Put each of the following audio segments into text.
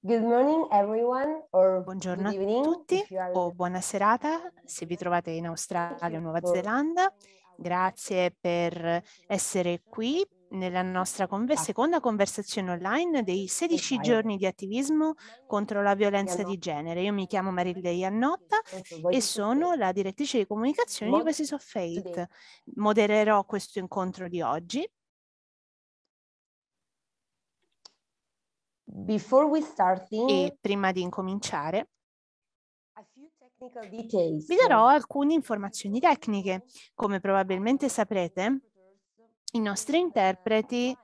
Good morning everyone, or Buongiorno evening, a tutti o buona serata se vi trovate in Australia o Nuova Zelanda. Grazie per essere qui nella nostra conver- ah. seconda conversazione online dei 16 giorni di attivismo contro la violenza di genere. Io mi chiamo Marilla Iannotta e sono la direttrice di comunicazione di Voices of Faith. Modererò questo incontro di oggi Before we starting, e prima di incominciare, vi darò alcune informazioni tecniche. Come probabilmente saprete, i nostri interpreti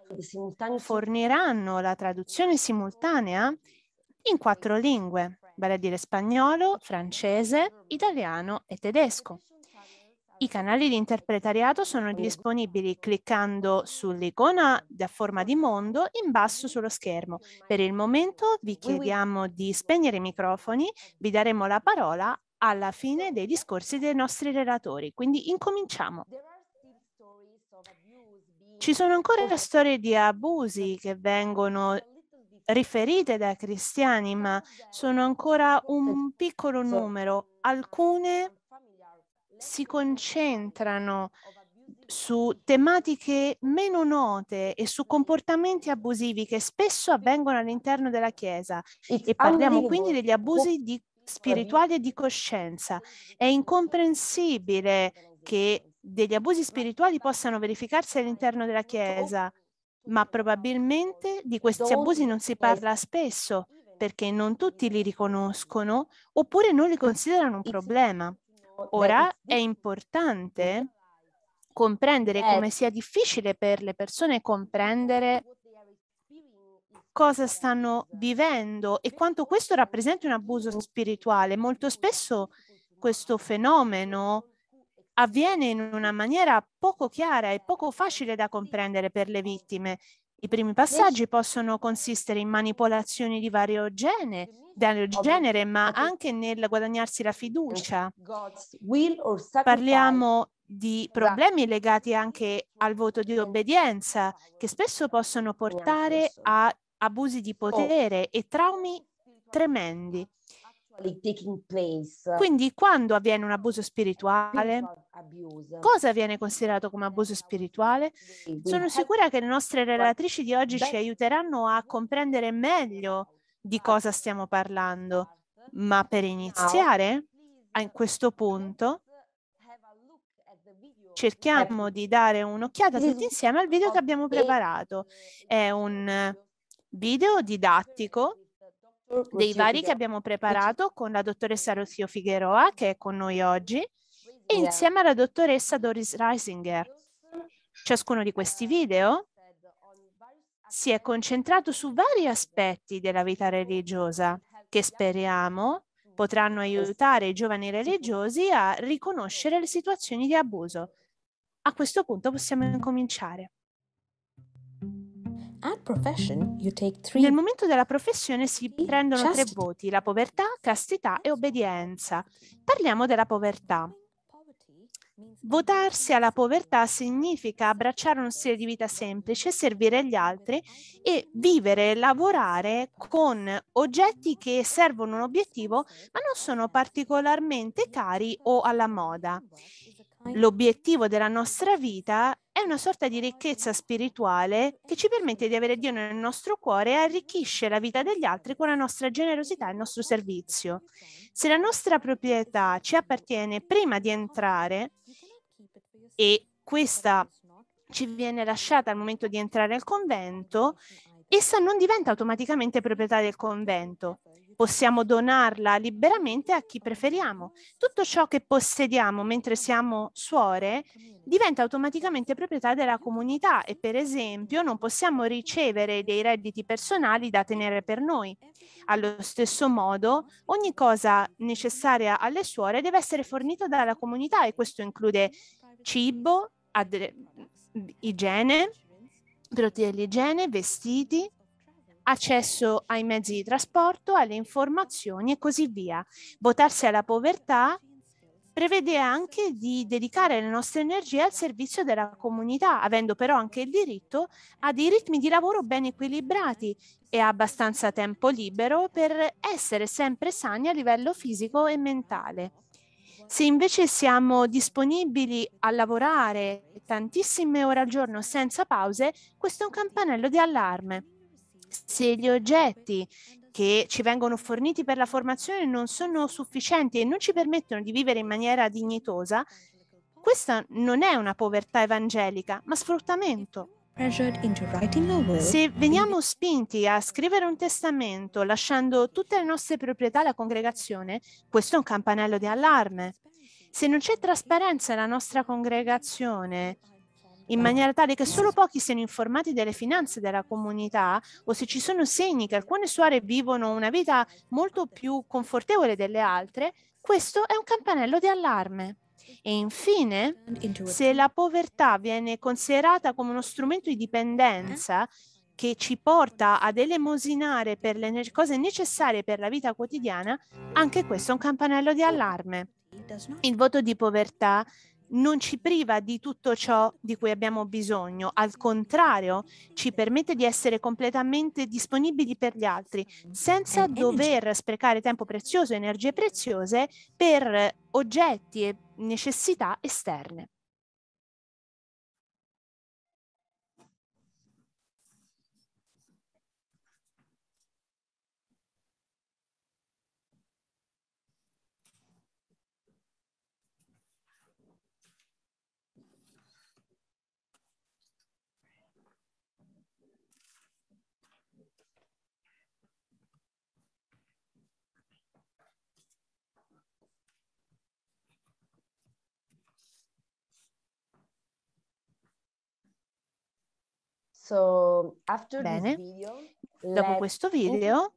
forniranno la traduzione simultanea in quattro lingue, vale a dire spagnolo, francese, italiano e tedesco. I canali di interpretariato sono disponibili cliccando sull'icona da forma di mondo in basso sullo schermo. Per il momento vi chiediamo di spegnere i microfoni, vi daremo la parola alla fine dei discorsi dei nostri relatori, quindi incominciamo. Ci sono ancora storie di abusi che vengono riferite da cristiani, ma sono ancora un piccolo numero. Alcune si concentrano su tematiche meno note e su comportamenti abusivi che spesso avvengono all'interno della Chiesa e parliamo quindi degli abusi di, spirituali e di coscienza. È incomprensibile che degli abusi spirituali possano verificarsi all'interno della Chiesa, ma probabilmente di questi abusi non si parla spesso perché non tutti li riconoscono oppure non li considerano un problema. Ora è importante comprendere eh, come sia difficile per le persone comprendere cosa stanno vivendo e quanto questo rappresenti un abuso spirituale. Molto spesso questo fenomeno avviene in una maniera poco chiara e poco facile da comprendere per le vittime i primi passaggi possono consistere in manipolazioni di vario genere, ma anche nel guadagnarsi la fiducia. Parliamo di problemi legati anche al voto di obbedienza, che spesso possono portare a abusi di oh. potere e traumi tremendi. Quindi quando avviene un abuso spirituale, cosa viene considerato come abuso spirituale? Sono sicura che le nostre relatrici di oggi ci aiuteranno a comprendere meglio di esatto. cosa stiamo parlando, ma per iniziare a questo punto cerchiamo di dare un'occhiata tutti insieme al video che abbiamo preparato. È un video didattico dei vari che abbiamo preparato con la dottoressa Rocio Figueroa che è con noi oggi e insieme alla dottoressa Doris Reisinger. Ciascuno di questi video si è concentrato su vari aspetti della vita religiosa che speriamo potranno aiutare i giovani religiosi a riconoscere le situazioni di abuso. A questo punto possiamo incominciare. Nel momento della professione si prendono tre voti, la povertà, castità e obbedienza. Parliamo della povertà. Votarsi alla povertà significa abbracciare uno stile di vita semplice, servire gli altri e vivere, e lavorare con oggetti che servono un obiettivo ma non sono particolarmente cari o alla moda. L'obiettivo della nostra vita è una sorta di ricchezza spirituale che ci permette di avere Dio nel nostro cuore e arricchisce la vita degli altri con la nostra generosità e il nostro servizio. Se la nostra proprietà ci appartiene prima di entrare e questa ci viene lasciata al momento di entrare al convento, essa non diventa automaticamente proprietà del convento possiamo donarla liberamente a chi preferiamo. Tutto ciò che possediamo mentre siamo suore diventa automaticamente proprietà della comunità e per esempio non possiamo ricevere dei redditi personali da tenere per noi. Allo stesso modo ogni cosa necessaria alle suore deve essere fornita dalla comunità e questo include cibo, igiene, prodotti dell'igiene, vestiti, accesso ai mezzi di trasporto, alle informazioni e così via. Votarsi alla povertà prevede anche di dedicare le nostre energie al servizio della comunità, avendo però anche il diritto a dei ritmi di lavoro ben equilibrati e abbastanza tempo libero per essere sempre sani a livello fisico e mentale. Se invece siamo disponibili a lavorare tantissime ore al giorno senza pause, questo è un campanello di allarme se gli oggetti che ci vengono forniti per la formazione non sono sufficienti e non ci permettono di vivere in maniera dignitosa, questa non è una povertà evangelica, ma sfruttamento. Se veniamo spinti a scrivere un testamento lasciando tutte le nostre proprietà alla congregazione, questo è un campanello di allarme. Se non c'è trasparenza nella nostra congregazione in mm. maniera tale che solo pochi siano informati delle finanze della comunità o se ci sono segni che alcune suore vivono una vita molto più confortevole delle altre, questo è un campanello di allarme. E infine, se la povertà viene considerata come uno strumento di dipendenza che ci porta ad elemosinare per le cose necessarie per la vita quotidiana, anche questo è un campanello di allarme. Il voto di povertà non ci priva di tutto ciò di cui abbiamo bisogno, al contrario ci permette di essere completamente disponibili per gli altri senza eh, dover sprecare tempo prezioso, e energie preziose per oggetti e necessità esterne. So, Bene, video, dopo questo video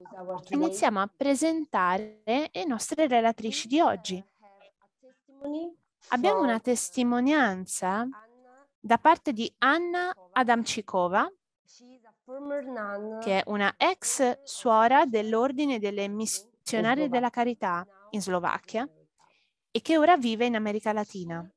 iniziamo a presentare le nostre relatrici di oggi. Abbiamo una testimonianza da parte di Anna Adamcikova, che è una ex suora dell'Ordine delle Missionarie della Carità in Slovacchia e che ora vive in America Latina.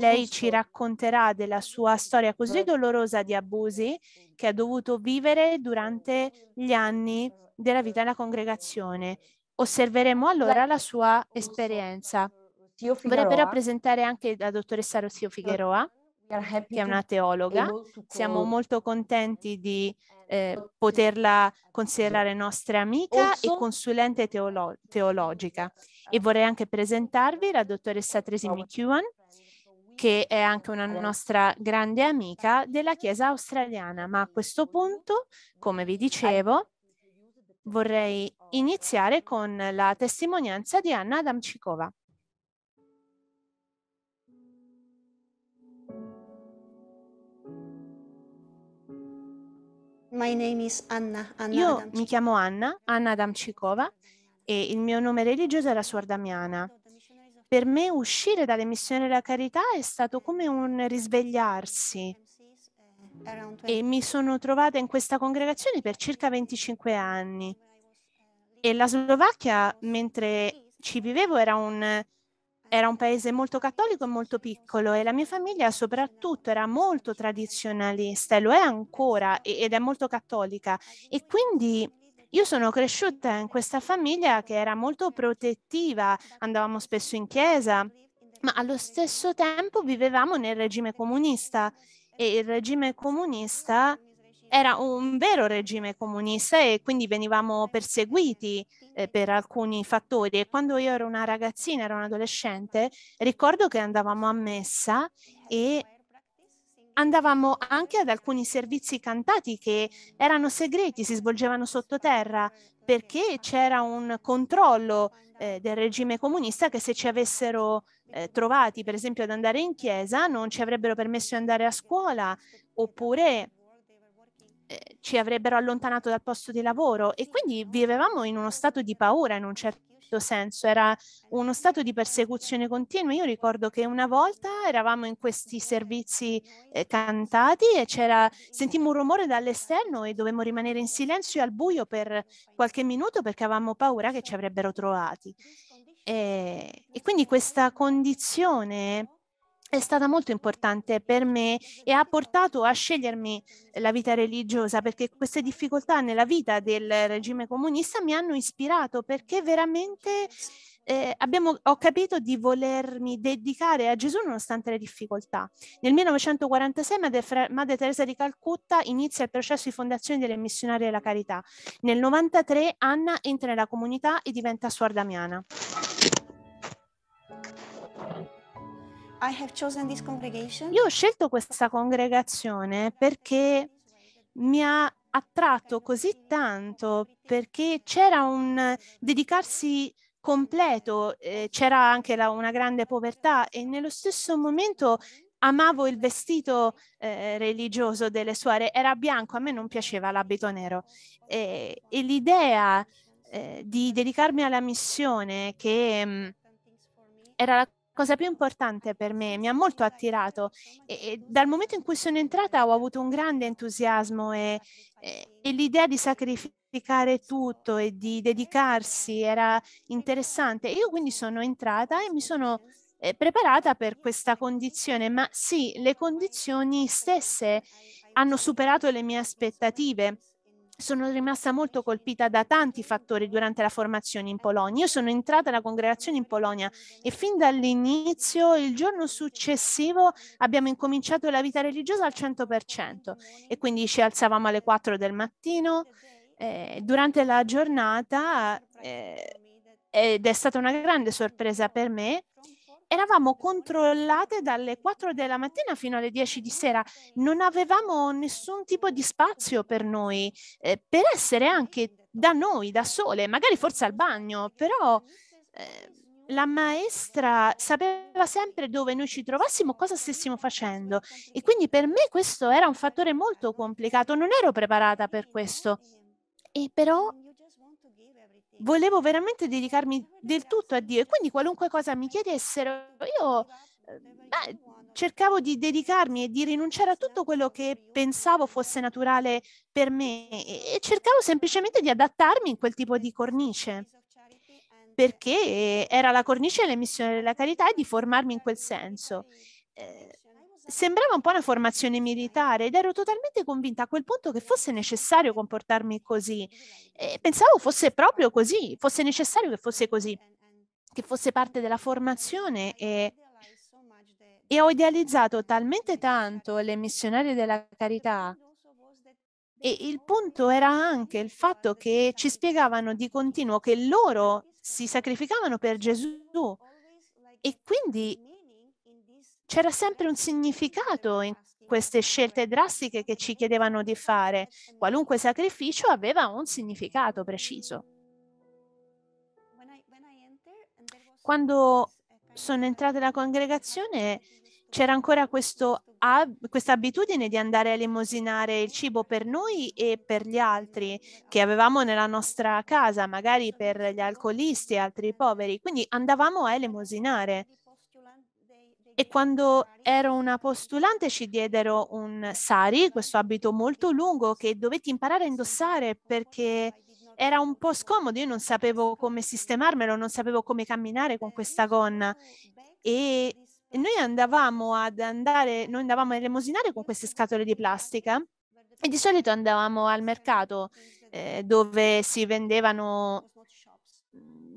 Lei ci racconterà della sua storia così dolorosa di abusi che ha dovuto vivere durante gli anni della vita della congregazione. Osserveremo allora la sua esperienza. Vorrei però presentare anche la dottoressa Rossio Figueroa, che è una teologa. Siamo molto contenti di eh, poterla considerare nostra amica e consulente teolo- teologica. E uh, vorrei anche presentarvi la dottoressa Tracy McEwan, che è anche una nostra grande amica della Chiesa australiana. Ma a questo punto, come vi dicevo, vorrei iniziare con la testimonianza di Anna Adamcikova. Anna, Anna Io Adamcikova. mi chiamo Anna, Anna Adamcikova, e il mio nome religioso è la Suor Damiana per me uscire dalle missioni della carità è stato come un risvegliarsi e mi sono trovata in questa congregazione per circa 25 anni e la Slovacchia mentre ci vivevo era un, era un paese molto cattolico e molto piccolo e la mia famiglia soprattutto era molto tradizionalista e lo è ancora ed è molto cattolica e quindi io sono cresciuta in questa famiglia che era molto protettiva, andavamo spesso in chiesa, ma allo stesso tempo vivevamo nel regime comunista e il regime comunista era un vero regime comunista e quindi venivamo perseguiti eh, per alcuni fattori e quando io ero una ragazzina, ero un adolescente, ricordo che andavamo a messa e andavamo anche ad alcuni servizi cantati che erano segreti, si svolgevano sottoterra perché c'era un controllo eh, del regime comunista che se ci avessero eh, trovati per esempio ad andare in chiesa non ci avrebbero permesso di andare a scuola oppure eh, ci avrebbero allontanato dal posto di lavoro e quindi vivevamo in uno stato di paura in un certo certo senso, era uno stato di persecuzione continua. Io ricordo che una volta eravamo in questi servizi eh, cantati e c'era, sentimmo un rumore dall'esterno e dovevamo rimanere in silenzio e al buio per qualche minuto perché avevamo paura che ci avrebbero trovati. E, e quindi questa condizione è stata molto importante per me e ha portato a scegliermi la vita religiosa perché queste difficoltà nella vita del regime comunista mi hanno ispirato perché veramente eh, abbiamo, ho capito di volermi dedicare a Gesù nonostante le difficoltà. Nel 1946 Madre, Madre Teresa di Calcutta inizia il processo di fondazione delle missionarie della carità. Nel 1993 Anna entra nella comunità e diventa suor Damiana. Io ho scelto questa congregazione perché mi ha attratto così tanto, perché c'era un dedicarsi completo, eh, c'era anche la, una grande povertà e nello stesso momento amavo il vestito eh, religioso delle suore, era bianco, a me non piaceva l'abito nero. E, e l'idea eh, di dedicarmi alla missione, che mh, mm, era la cosa più importante per me, mi ha molto attirato e, e dal momento in cui sono entrata ho avuto un grande entusiasmo e, e, e l'idea di sacrificare tutto e di dedicarsi era interessante. Io quindi sono entrata e mi sono eh, preparata per questa condizione, ma sì, le condizioni stesse hanno superato le mie aspettative sono rimasta molto colpita da tanti fattori durante la formazione in Polonia. Io sono entrata alla congregazione in Polonia e fin dall'inizio, il giorno successivo, abbiamo incominciato la vita religiosa al 100% e quindi ci alzavamo alle 4 del mattino. Eh, durante la giornata eh, ed è stata una grande sorpresa per me eravamo controllate dalle 4 della mattina fino alle 10 di sera, non avevamo nessun tipo di spazio per noi, eh, per essere anche da noi, da sole, magari forse al bagno, però... Eh, la maestra sapeva sempre dove noi ci trovassimo, cosa stessimo facendo e quindi per me questo era un fattore molto complicato, non ero preparata per questo. E però volevo veramente dedicarmi del tutto a Dio e quindi qualunque cosa mi chiedessero, io eh, beh, cercavo di dedicarmi e di rinunciare a tutto quello che pensavo fosse naturale per me e cercavo semplicemente di adattarmi in quel tipo di cornice perché era la cornice delle missioni della carità e di formarmi in quel senso. Eh, Sembrava un po' una formazione militare ed ero totalmente convinta a quel punto che fosse necessario comportarmi così. E pensavo fosse proprio così, fosse necessario che fosse così, che fosse parte della formazione e, e ho idealizzato talmente tanto le missionarie della carità e il punto era anche il fatto che ci spiegavano di continuo che loro si sacrificavano per Gesù e quindi c'era sempre un significato in queste scelte drastiche che ci chiedevano di fare. Qualunque sacrificio aveva un significato preciso. Quando sono entrata nella congregazione c'era ancora questa abitudine di andare a elemosinare il cibo per noi e per gli altri che avevamo nella nostra casa, magari per gli alcolisti e altri poveri. Quindi andavamo a elemosinare e quando ero una postulante ci diedero un sari, questo abito molto lungo che dovetti imparare a indossare perché era un po' scomodo, io non sapevo come sistemarmelo, non sapevo come camminare con questa gonna e noi andavamo ad andare, noi andavamo a elemosinare con queste scatole di plastica e di solito andavamo al mercato eh, dove si vendevano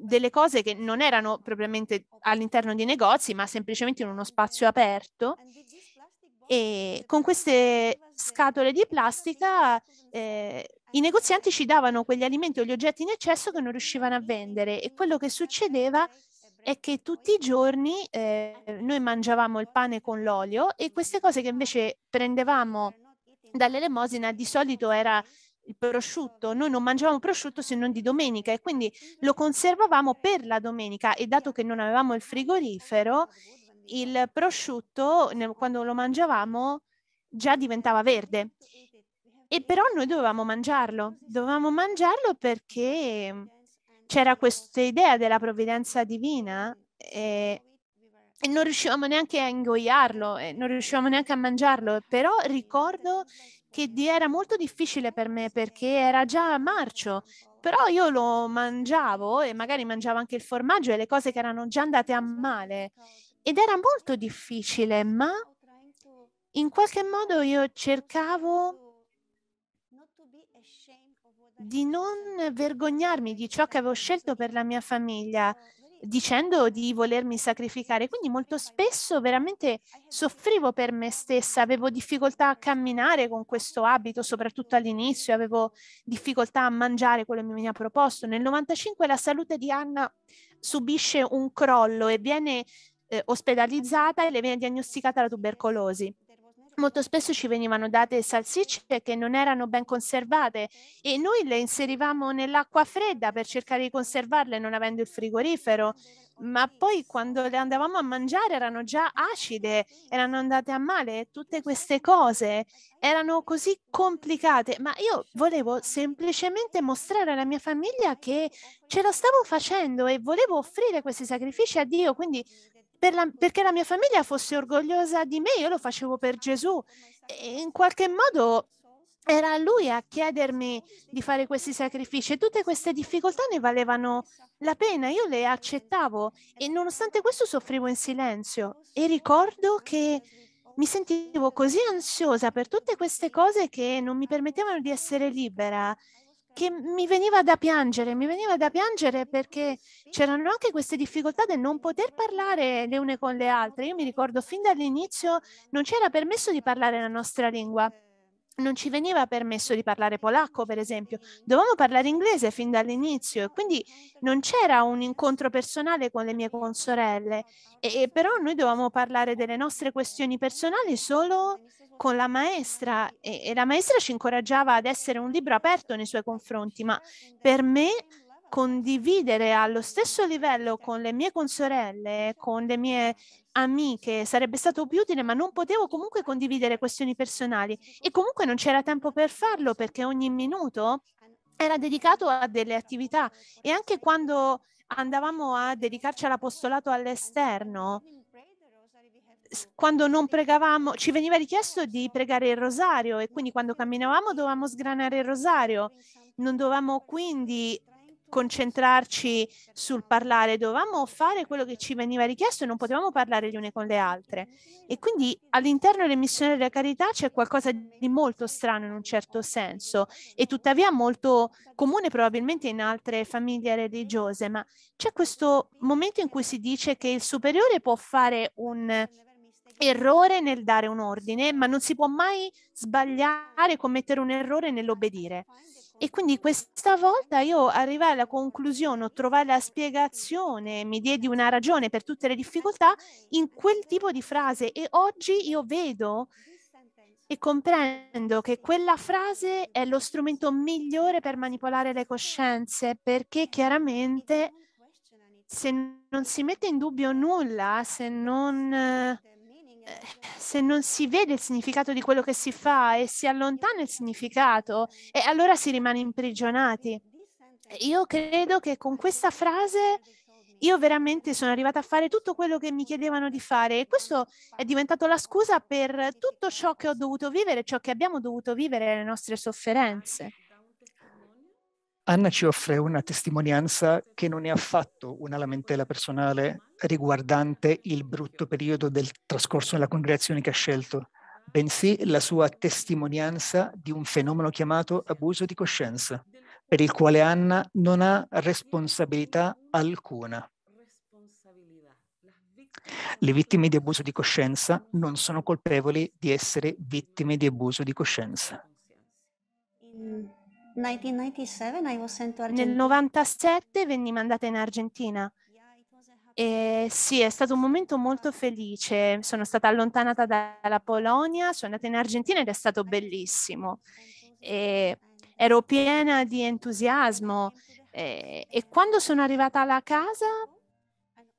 delle cose che non erano propriamente all'interno di negozi, ma semplicemente in uno spazio aperto. E con queste scatole di plastica eh, i negozianti ci davano quegli alimenti o gli oggetti in eccesso che non riuscivano a vendere e quello che succedeva è che tutti i giorni eh, noi mangiavamo il pane con l'olio e queste cose che invece prendevamo dall'elemosina di solito era il prosciutto. Noi non mangiavamo prosciutto se non di domenica e quindi lo conservavamo per la domenica e dato che non avevamo il frigorifero, il prosciutto quando lo mangiavamo già diventava verde. E però noi dovevamo mangiarlo, dovevamo mangiarlo perché c'era questa idea della provvidenza divina e, e non riuscivamo neanche a ingoiarlo, non riuscivamo neanche a mangiarlo, però ricordo che era molto difficile per me perché era già marcio, però io lo mangiavo e magari mangiavo anche il formaggio e le cose che erano già andate a male ed era molto difficile, ma in qualche modo io cercavo di non vergognarmi di ciò che avevo scelto per la mia famiglia dicendo di volermi sacrificare. Quindi molto spesso veramente soffrivo per me stessa, avevo difficoltà a camminare con questo abito, soprattutto all'inizio, avevo difficoltà a mangiare quello che mi veniva proposto. Nel 95 la salute di Anna subisce un crollo e viene eh, ospedalizzata e le viene diagnosticata la tubercolosi molto spesso ci venivano date salsicce che non erano ben conservate e noi le inserivamo nell'acqua fredda per cercare di conservarle non avendo il frigorifero, ma poi quando le andavamo a mangiare erano già acide, erano andate a male, tutte queste cose erano così complicate, ma io volevo semplicemente mostrare alla mia famiglia che ce la stavo facendo e volevo offrire questi sacrifici a Dio, quindi per la, perché la mia famiglia fosse orgogliosa di me, io lo facevo per Gesù. E in qualche modo era lui a chiedermi di fare questi sacrifici e tutte queste difficoltà ne valevano la pena, io le accettavo e nonostante questo soffrivo in silenzio e ricordo che mi sentivo così ansiosa per tutte queste cose che non mi permettevano di essere libera che mi veniva da piangere, mi veniva da piangere perché c'erano anche queste difficoltà del non poter parlare le une con le altre. Io mi ricordo fin dall'inizio non ci era permesso di parlare la nostra lingua. Non ci veniva permesso di parlare polacco, per esempio, dovevamo parlare inglese fin dall'inizio e quindi non c'era un incontro personale con le mie consorelle, e, e però noi dovevamo parlare delle nostre questioni personali solo con la maestra e, e la maestra ci incoraggiava ad essere un libro aperto nei suoi confronti, ma per me condividere allo stesso livello con le mie consorelle, con le mie amiche, sarebbe stato più utile, ma non potevo comunque condividere questioni personali e comunque non c'era tempo per farlo perché ogni minuto era dedicato a delle attività e anche quando andavamo a dedicarci all'apostolato all'esterno, quando non pregavamo, ci veniva richiesto di pregare il rosario e quindi quando camminavamo dovevamo sgranare il rosario, non dovevamo quindi concentrarci sul parlare, dovevamo fare quello che ci veniva richiesto e non potevamo parlare le une con le altre. E quindi all'interno delle missioni della carità c'è qualcosa di molto strano in un certo senso e tuttavia molto comune probabilmente in altre famiglie religiose, ma c'è questo momento in cui si dice che il superiore può fare un errore nel dare un ordine, ma non si può mai sbagliare, commettere un errore nell'obbedire. E quindi questa volta io arrivai alla conclusione, ho trovato la spiegazione, mi diedi una ragione per tutte le difficoltà in quel tipo di frase e oggi io vedo e comprendo che quella frase è lo strumento migliore per manipolare le coscienze perché chiaramente se non si mette in dubbio nulla, se non eh, se non si vede il significato di quello che si fa e si allontana il significato, e allora si rimane imprigionati. Io credo che con questa frase io veramente sono arrivata a fare tutto quello che mi chiedevano di fare e questo è diventato la scusa per tutto ciò che ho dovuto vivere, ciò che abbiamo dovuto vivere, le nostre sofferenze. Anna ci offre una testimonianza che non è affatto una lamentela personale, riguardante il brutto periodo del trascorso nella congregazione che ha scelto, bensì la sua testimonianza di un fenomeno chiamato abuso di coscienza, per il quale Anna non ha responsabilità alcuna. Le vittime di abuso di coscienza non sono colpevoli di essere vittime di abuso di coscienza. Nel 1997 venni mandata in Argentina e ehm, sì, è stato un momento molto felice. Sono stata allontanata dalla Polonia, sono andata in Argentina ed è stato bellissimo. E ehm, ero piena di entusiasmo e, ehm, e quando sono arrivata alla casa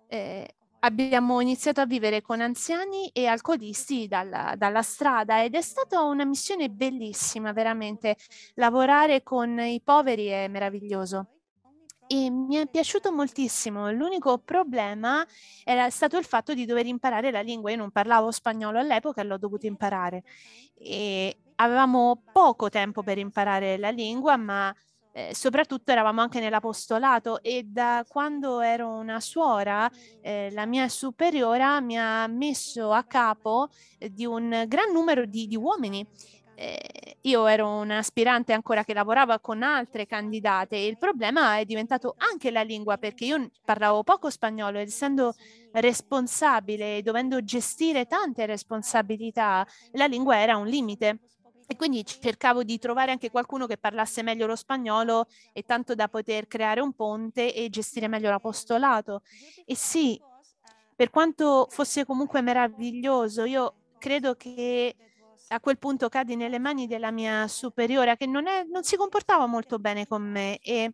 eh, abbiamo iniziato a vivere con anziani e alcolisti dalla, dalla, strada ed è stata una missione bellissima, veramente. Lavorare con i poveri è meraviglioso e mi è piaciuto moltissimo. L'unico problema era stato il fatto di dover imparare la lingua. Io non parlavo spagnolo all'epoca e l'ho dovuto imparare. E avevamo poco tempo per imparare la lingua, ma eh, soprattutto eravamo anche nell'apostolato e da quando ero una suora, eh, la mia superiora mi ha messo a capo eh, di un gran numero di, di uomini eh, io ero un aspirante ancora che lavorava con altre candidate e il problema è diventato anche la lingua perché io parlavo poco spagnolo ed essendo responsabile e dovendo gestire tante responsabilità la lingua era un limite e quindi cercavo di trovare anche qualcuno che parlasse meglio lo spagnolo e tanto da poter creare un ponte e gestire meglio l'apostolato e sì per quanto fosse comunque meraviglioso io credo che a quel punto cadi nelle mani della mia superiora che non, è, non si comportava molto bene con me e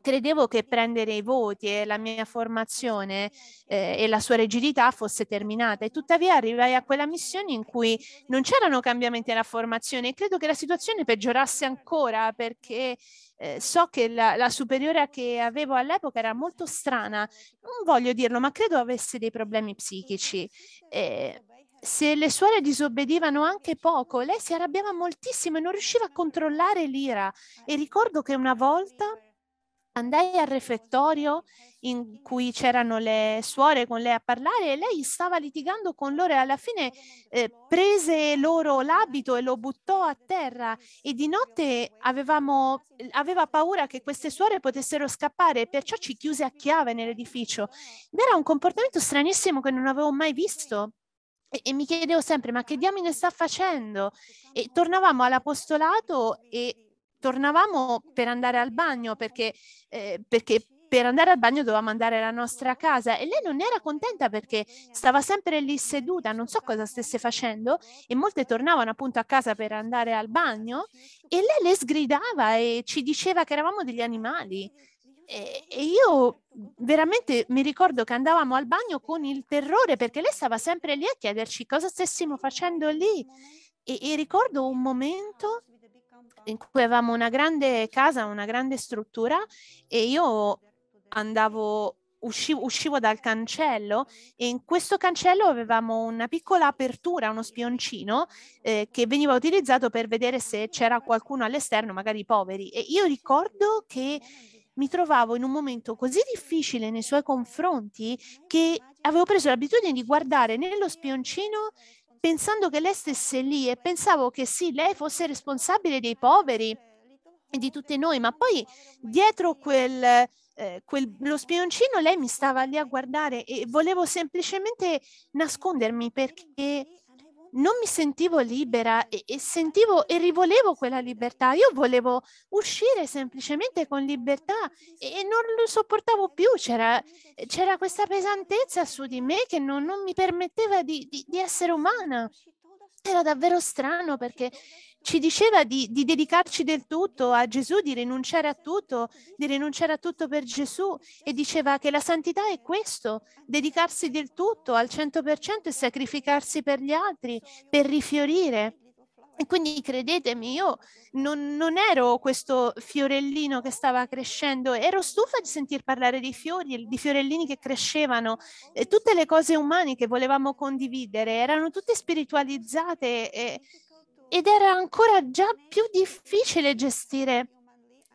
credevo che prendere i voti e la mia formazione eh, e la sua rigidità fosse terminata e tuttavia arrivai a quella missione in cui non c'erano cambiamenti alla formazione e credo che la situazione peggiorasse ancora perché eh, so che la, la superiora che avevo all'epoca era molto strana, non voglio dirlo, ma credo avesse dei problemi psichici. Eh, se le suore disobbedivano anche poco, lei si arrabbiava moltissimo e non riusciva a controllare l'ira. E ricordo che una volta andai al refettorio in cui c'erano le suore con lei a parlare e lei stava litigando con loro e alla fine eh, prese loro l'abito e lo buttò a terra e di notte avevamo, aveva paura che queste suore potessero scappare e perciò ci chiuse a chiave nell'edificio. era un comportamento stranissimo che non avevo mai visto e, e, mi chiedevo sempre, ma che diamine sta facendo? E tornavamo all'apostolato e tornavamo per andare al bagno, perché, eh, perché per andare al bagno dovevamo andare alla nostra casa e lei non era contenta perché stava sempre lì seduta, non so cosa stesse facendo e molte tornavano appunto a casa per andare al bagno e lei le sgridava e ci diceva che eravamo degli animali. E io veramente mi ricordo che andavamo al bagno con il terrore perché lei stava sempre lì a chiederci cosa stessimo facendo lì. E, e ricordo un momento in cui avevamo una grande casa, una grande struttura e io andavo Uscivo, uscivo, dal cancello e in questo cancello avevamo una piccola apertura, uno spioncino eh, che veniva utilizzato per vedere se c'era qualcuno all'esterno, magari i poveri. E io ricordo che mi trovavo in un momento così difficile nei suoi confronti che avevo preso l'abitudine di guardare nello spioncino pensando che lei stesse lì e pensavo che sì, lei fosse responsabile dei poveri e di tutte noi, ma poi dietro quel, eh, quel, lo spioncino lei mi stava lì a guardare e volevo semplicemente nascondermi perché non mi sentivo libera e, e, sentivo e rivolevo quella libertà. Io volevo uscire semplicemente con libertà e, e non lo sopportavo più. C'era, c'era, questa pesantezza su di me che non, non mi permetteva di, di, di essere umana. Era davvero strano perché ci diceva di, di, dedicarci del tutto a Gesù, di rinunciare a tutto, di rinunciare a tutto per Gesù e diceva che la santità è questo, dedicarsi del tutto al 100% e sacrificarsi per gli altri, per rifiorire. E quindi credetemi, io non, non, ero questo fiorellino che stava crescendo, ero stufa di sentir parlare di fiori, di fiorellini che crescevano, e tutte le cose umane che volevamo condividere erano tutte spiritualizzate e, ed era ancora già più difficile gestire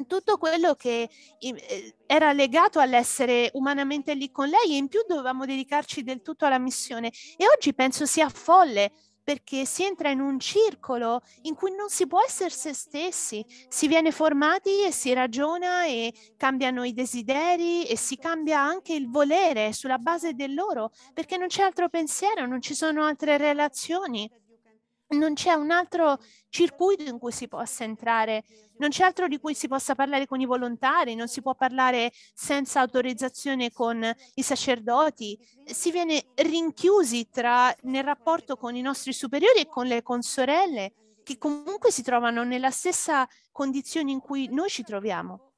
tutto quello che eh, era legato all'essere umanamente lì con lei e in più dovevamo dedicarci del tutto alla missione e oggi penso sia folle perché si entra in un circolo in cui non si può essere se stessi, si viene formati e si ragiona e cambiano i desideri e si cambia anche il volere sulla base del loro, perché non c'è altro pensiero, non ci sono altre relazioni non c'è un altro circuito in cui si possa entrare, non c'è altro di cui si possa parlare con i volontari, non si può parlare senza autorizzazione con i sacerdoti, si viene rinchiusi tra, nel rapporto con i nostri superiori e con le consorelle che comunque si trovano nella stessa condizione in cui noi ci troviamo.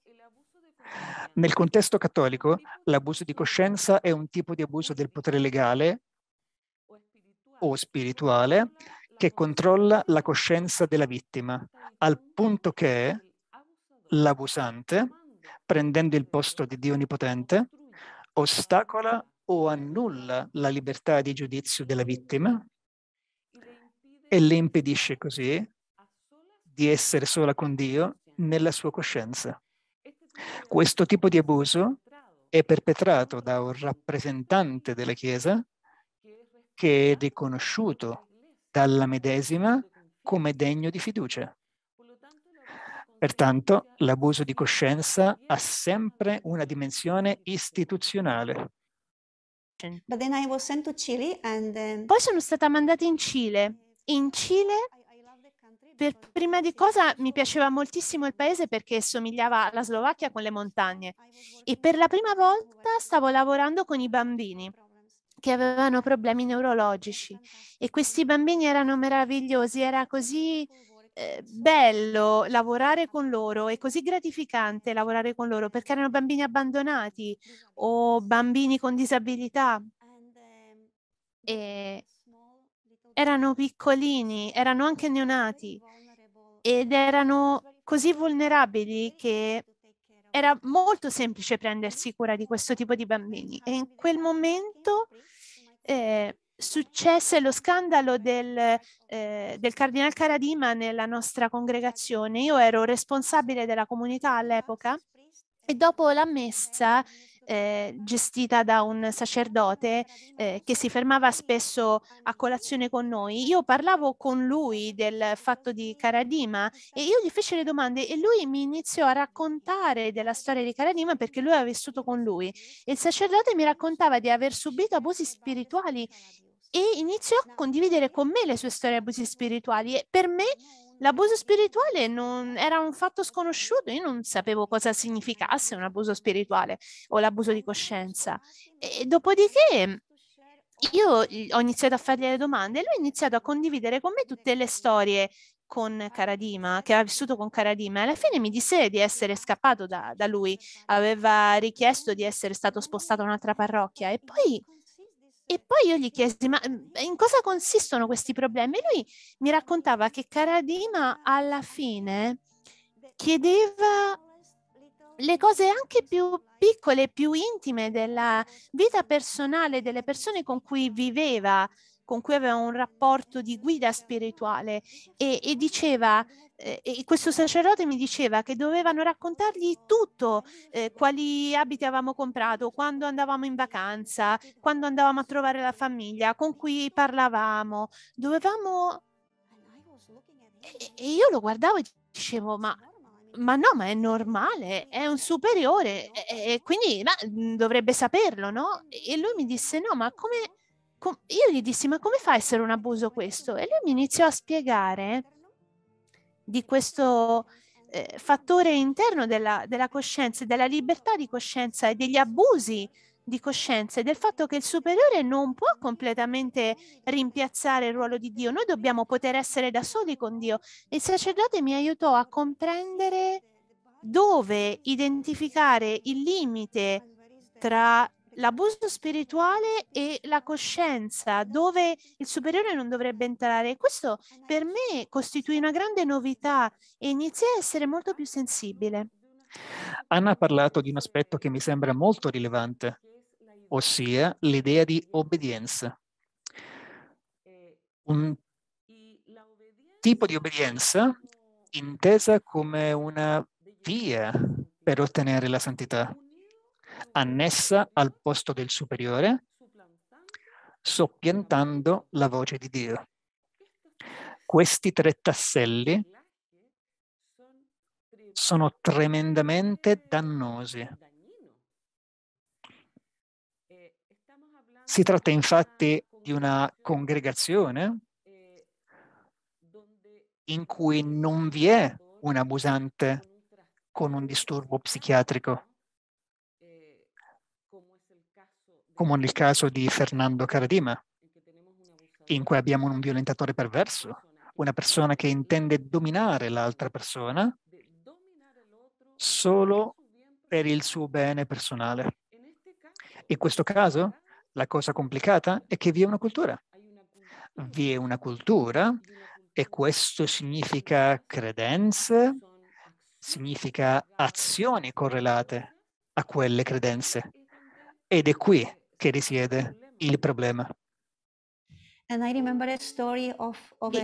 Nel contesto cattolico l'abuso di coscienza è un tipo di abuso del potere legale o spirituale che controlla la coscienza della vittima, al punto che l'abusante, prendendo il posto di Dio Onnipotente, ostacola o annulla la libertà di giudizio della vittima e le impedisce così di essere sola con Dio nella sua coscienza. Questo tipo di abuso è perpetrato da un rappresentante della Chiesa che è riconosciuto dalla medesima come degno di fiducia. Pertanto l'abuso di coscienza ha sempre una dimensione istituzionale. Poi sono stata mandata in Cile. In Cile, per prima di cosa, mi piaceva moltissimo il paese perché somigliava alla Slovacchia con le montagne. E per la prima volta stavo lavorando con i bambini che avevano problemi neurologici e questi bambini erano meravigliosi, era così eh, bello lavorare con loro e così gratificante lavorare con loro perché erano bambini abbandonati o bambini con disabilità e erano piccolini, erano anche neonati ed erano così vulnerabili che era molto semplice prendersi cura di questo tipo di bambini e in quel momento eh, successe lo scandalo del, eh, del Cardinal Caradima nella nostra congregazione. Io ero responsabile della comunità all'epoca e dopo la messa eh, gestita da un sacerdote eh, che si fermava spesso a colazione con noi. Io parlavo con lui del fatto di Karadima e io gli feci le domande e lui mi iniziò a raccontare della storia di Karadima perché lui aveva vissuto con lui. E il sacerdote mi raccontava di aver subito abusi spirituali e iniziò a condividere con me le sue storie abusi spirituali e per me L'abuso spirituale non, era un fatto sconosciuto, io non sapevo cosa significasse un abuso spirituale o l'abuso di coscienza. E dopodiché io ho iniziato a fargli le domande e lui ha iniziato a condividere con me tutte le storie con Karadima, che aveva vissuto con Karadima, e alla fine mi disse di essere scappato da, da lui, aveva richiesto di essere stato spostato a un'altra parrocchia e poi e poi io gli chiesi, ma mhmm, in cosa consistono questi problemi? E lui mi raccontava che Karadima alla fine chiedeva le cose anche più piccole, più intime della vita personale delle persone con cui viveva, con cui aveva un rapporto di guida spirituale e, e diceva eh, e questo sacerdote mi diceva che dovevano raccontargli tutto, eh, quali abiti avevamo comprato, quando andavamo in vacanza, quando andavamo a trovare la famiglia, con cui parlavamo. Dovevamo... E io lo guardavo e dicevo, ma, ma no, ma è normale, è un superiore, e quindi ma, mm, dovrebbe saperlo, no? E lui mi disse, no, ma come... Io gli dissi, ma come fa a essere un abuso questo? E lui mi iniziò a spiegare di questo eh, fattore interno della, della coscienza, della libertà di coscienza e degli abusi di coscienza e del fatto che il superiore non può completamente rimpiazzare il ruolo di Dio. Noi dobbiamo poter essere da soli con Dio. Il sacerdote mi aiutò a comprendere dove identificare il limite tra l'abuso spirituale e la coscienza, dove il superiore non dovrebbe entrare. Questo per me costituì una grande novità e iniziai a essere molto più sensibile. Anna ha parlato di un aspetto che mi sembra molto rilevante, ossia l'idea di obbedienza. Un tipo di obbedienza intesa come una via per ottenere la santità annessa al posto del superiore, soppiantando la voce di Dio. Questi tre tasselli sono tremendamente dannosi. Si tratta infatti di una congregazione in cui non vi è un abusante con un disturbo psichiatrico come nel caso di Fernando Caradima, in cui abbiamo un violentatore perverso, una persona che intende dominare l'altra persona solo per il suo bene personale. In questo caso, la cosa complicata è che vi è una cultura. Vi è una cultura e questo significa credenze, significa azioni correlate a quelle credenze. Ed è qui che risiede il problema.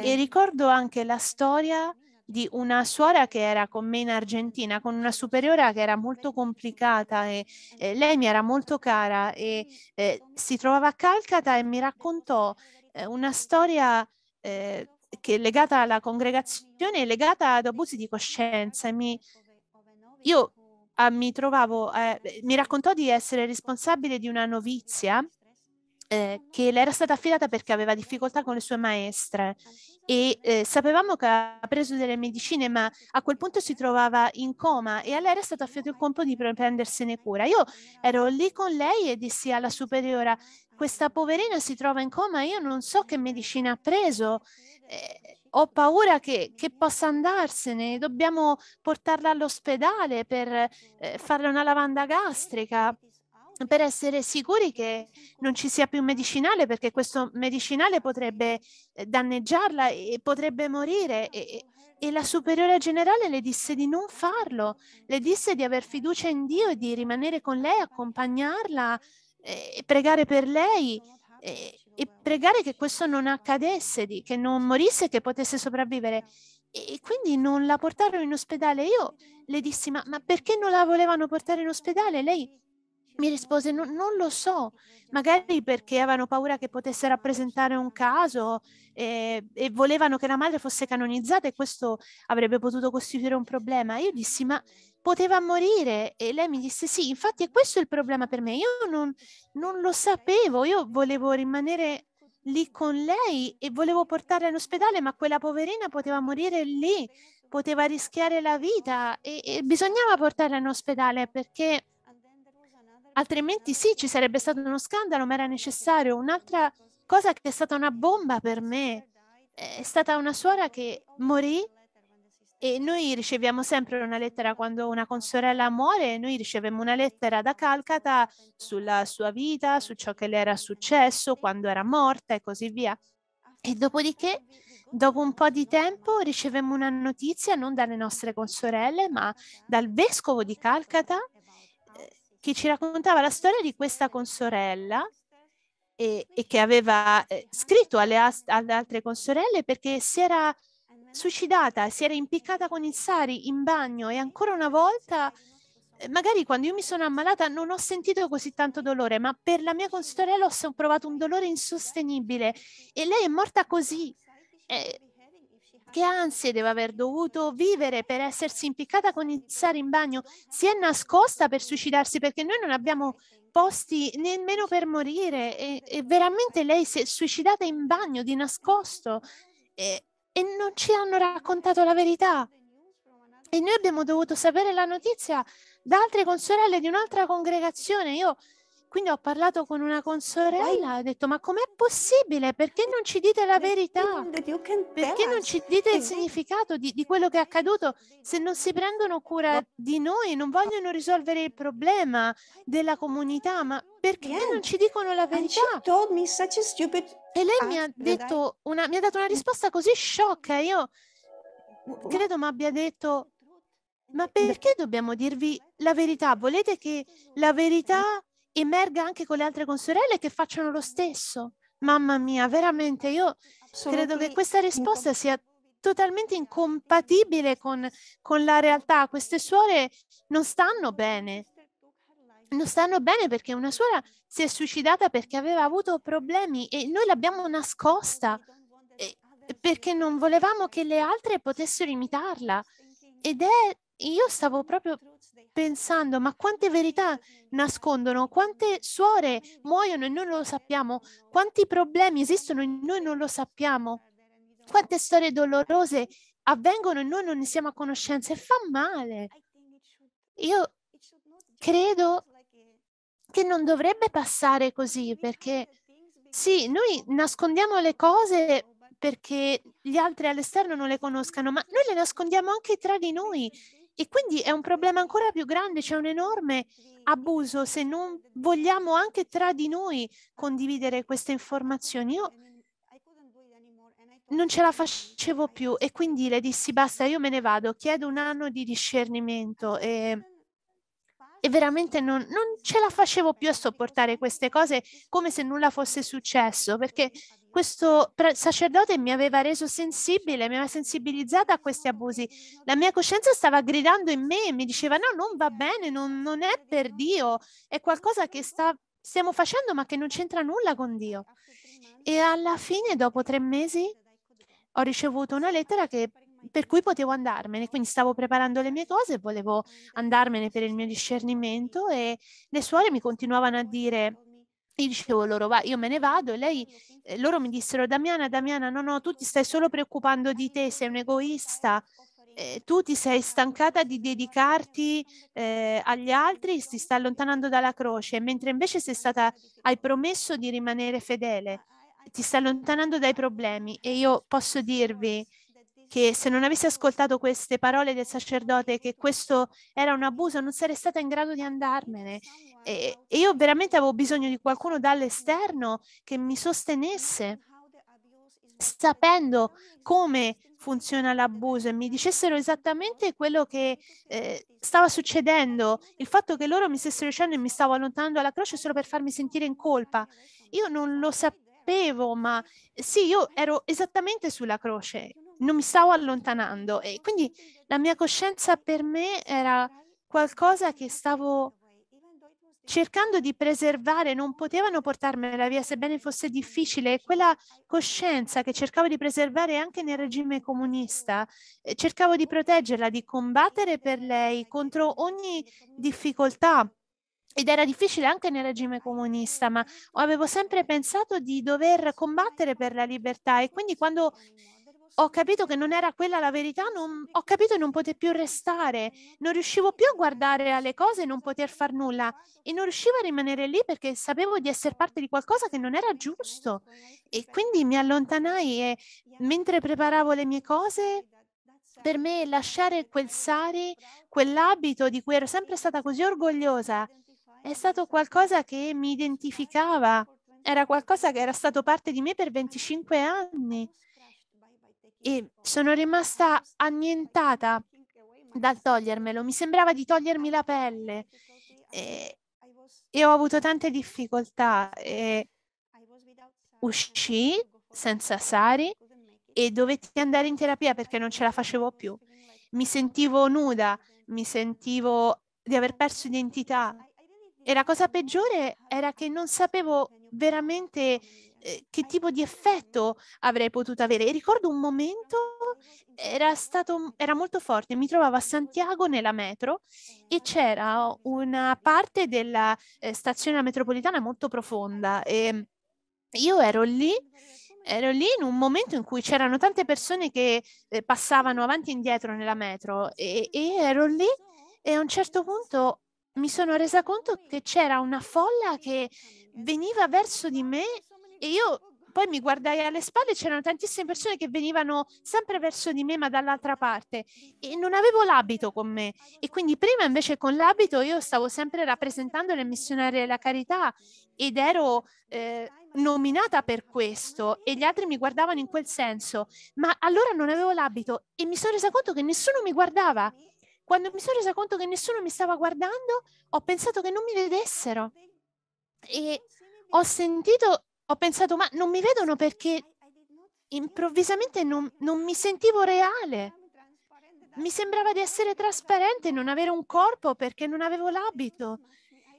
E ricordo anche la storia di una suora che era con me in Argentina, con una superiora che era molto complicata e eh, lei mi era molto cara e eh, si trovava a Calcata e mi raccontò eh, una storia eh, che è legata alla congregazione, legata ad abusi di coscienza. Mi, io eh, mi trovavo, eh, mi raccontò di essere responsabile di una novizia eh, che le era stata affidata perché aveva difficoltà con le sue maestre e eh, sapevamo che ha preso delle medicine ma a quel punto si trovava in coma e a lei era stato affidato il compito di prendersene cura. Io ero lì con lei e dissi alla superiora questa poverina si trova in coma, io non so che medicina ha preso. Eh, ho paura che, che possa andarsene, dobbiamo portarla all'ospedale per eh, farle una lavanda gastrica per essere sicuri che non ci sia più medicinale perché questo medicinale potrebbe eh, danneggiarla e potrebbe morire e, e, la superiore generale le disse di non farlo, le disse di aver fiducia in Dio e di rimanere con lei, accompagnarla, eh, e pregare per lei eh, e, e pregare che questo non accadesse, che non morisse, che potesse sopravvivere e quindi non la portarono in ospedale. Io le dissi, ma, ma, perché non la volevano portare in ospedale? Lei mi rispose no, non lo so, magari perché avevano paura che potesse rappresentare un caso eh, e volevano che la madre fosse canonizzata e questo avrebbe potuto costituire un problema. Io dissi ma poteva morire e lei mi disse sì, infatti è questo il problema per me, io non, non lo sapevo, io volevo rimanere lì con lei e volevo portarla all'ospedale, ma quella poverina poteva morire lì, poteva rischiare la vita e, e bisognava portarla in ospedale perché Altrimenti sì, ci sarebbe stato uno scandalo, ma era necessario. Un'altra cosa che è stata una bomba per me eh, è stata una suora che morì e noi riceviamo sempre una lettera quando una consorella muore, noi ricevemmo una lettera da Calcata sulla sua vita, su ciò che le era successo, quando era morta e così via. E dopodiché, dopo un po' di tempo, ricevemmo una notizia non dalle nostre consorelle, ma dal vescovo di Calcata che ci raccontava la storia di questa consorella e, e che aveva eh, scritto alle, alle, altre consorelle perché si era suicidata, si era impiccata con il sari in bagno e ancora una volta, eh, magari quando io mi sono ammalata non ho sentito così tanto dolore, ma per la mia consorella ho provato un dolore insostenibile e lei è morta così. Eh, che ansie deve aver dovuto vivere per essersi impiccata con il sale in bagno, si è nascosta per suicidarsi perché noi non abbiamo posti nemmeno per morire e, e veramente lei si è suicidata in bagno di nascosto e, e non ci hanno raccontato la verità. E noi abbiamo dovuto sapere la notizia da altre consorelle di un'altra congregazione. Io quindi ho parlato con una consorella, ho detto ma com'è possibile? Perché non ci dite la verità? Perché non ci dite il significato di, di quello che è accaduto? Se non si prendono cura di noi, non vogliono risolvere il problema della comunità, ma perché non ci dicono la verità? E lei mi ha, detto una, mi ha dato una risposta così sciocca, io credo mi abbia detto ma perché dobbiamo dirvi la verità? Volete che la verità emerga anche con le altre consorelle che facciano lo stesso. Mamma mia, veramente io credo che questa risposta sia totalmente incompatibile con, con la realtà. Queste suore non stanno bene, non stanno bene perché una suora si è suicidata perché aveva avuto problemi e noi l'abbiamo nascosta eh, perché non volevamo che le altre potessero imitarla. Ed è, io stavo proprio pensando, ma quante verità nascondono, quante suore muoiono e noi non lo sappiamo, quanti problemi esistono e noi non lo sappiamo, quante storie dolorose avvengono e noi non ne siamo a conoscenza e fa male. Io credo che non dovrebbe passare così perché sì, noi nascondiamo le cose perché gli altri all'esterno non le conoscano, ma noi le nascondiamo anche tra di noi e quindi è un problema ancora più grande, c'è un enorme abuso se non vogliamo anche tra di noi condividere queste informazioni. Io non ce la facevo più e quindi le dissi basta, io me ne vado, chiedo un anno di discernimento e, e veramente non, non ce la facevo più a sopportare queste cose come se nulla fosse successo perché questo sacerdote mi aveva reso sensibile, mi aveva sensibilizzata a questi abusi. La mia coscienza stava gridando in me e mi diceva no, non va bene, non, non è per Dio, è qualcosa che sta, stiamo facendo ma che non c'entra nulla con Dio. E alla fine, dopo tre mesi, ho ricevuto una lettera che, per cui potevo andarmene, quindi stavo preparando le mie cose, volevo andarmene per il mio discernimento e le suore mi continuavano a dire io dicevo loro, va, io me ne vado e lei, eh, loro mi dissero, Damiana, Damiana, no, no, tu ti stai solo preoccupando di te, sei un egoista, eh, tu ti sei stancata di dedicarti eh, agli altri, ti stai allontanando dalla croce, mentre invece sei stata, hai promesso di rimanere fedele, ti stai allontanando dai problemi e io posso dirvi che se non avessi ascoltato queste parole del sacerdote che questo era un abuso non sarei stata in grado di andarmene e, e io veramente avevo bisogno di qualcuno dall'esterno che mi sostenesse sapendo come funziona l'abuso e mi dicessero esattamente quello che eh, stava succedendo, il fatto che loro mi stessero dicendo e mi stavo allontanando dalla croce solo per farmi sentire in colpa. Io non lo sapevo, ma sì, io ero esattamente sulla croce non mi stavo allontanando e quindi la mia coscienza per me era qualcosa che stavo cercando di preservare, non potevano portarmela via sebbene fosse difficile e quella coscienza che cercavo di preservare anche nel regime comunista, eh, cercavo di proteggerla, di combattere per lei contro ogni difficoltà. Ed era difficile anche nel regime comunista, ma avevo sempre pensato di dover combattere per la libertà e quindi quando ho capito che non era quella la verità, non, ho capito che non poter più restare, non riuscivo più a guardare alle cose e non poter far nulla e non riuscivo a rimanere lì perché sapevo di essere parte di qualcosa che non era giusto e quindi mi allontanai e mentre preparavo le mie cose per me lasciare quel sari, quell'abito di cui ero sempre stata così orgogliosa, è stato qualcosa che mi identificava, era qualcosa che era stato parte di me per 25 anni e sono rimasta annientata dal togliermelo. Mi sembrava di togliermi la pelle e, e ho avuto tante difficoltà. E uscì senza Sari e dovetti andare in terapia perché non ce la facevo più. Mi sentivo nuda, mi sentivo di aver perso identità. E la cosa peggiore era che non sapevo veramente eh, che tipo di effetto avrei potuto avere. E ricordo un momento, era, stato, era molto forte, mi trovavo a Santiago nella metro e c'era una parte della eh, stazione metropolitana molto profonda e io ero lì ero lì in un momento in cui c'erano tante persone che eh, passavano avanti e indietro nella metro e, e, ero lì e a un certo punto mi sono resa conto che c'era una folla che veniva verso di me e io poi mi guardai alle spalle e c'erano tantissime persone che venivano sempre verso di me ma dall'altra parte e non avevo l'abito con me e quindi prima invece con l'abito io stavo sempre rappresentando le missionarie della carità ed ero eh, nominata per questo e gli altri mi guardavano in quel senso ma allora non avevo l'abito e mi sono resa conto che nessuno mi guardava quando mi sono resa conto che nessuno mi stava guardando ho pensato che non mi vedessero e ho sentito ho pensato, ma non mi vedono perché improvvisamente non, non mi sentivo reale. Mi sembrava di essere trasparente, non avere un corpo perché non avevo l'abito.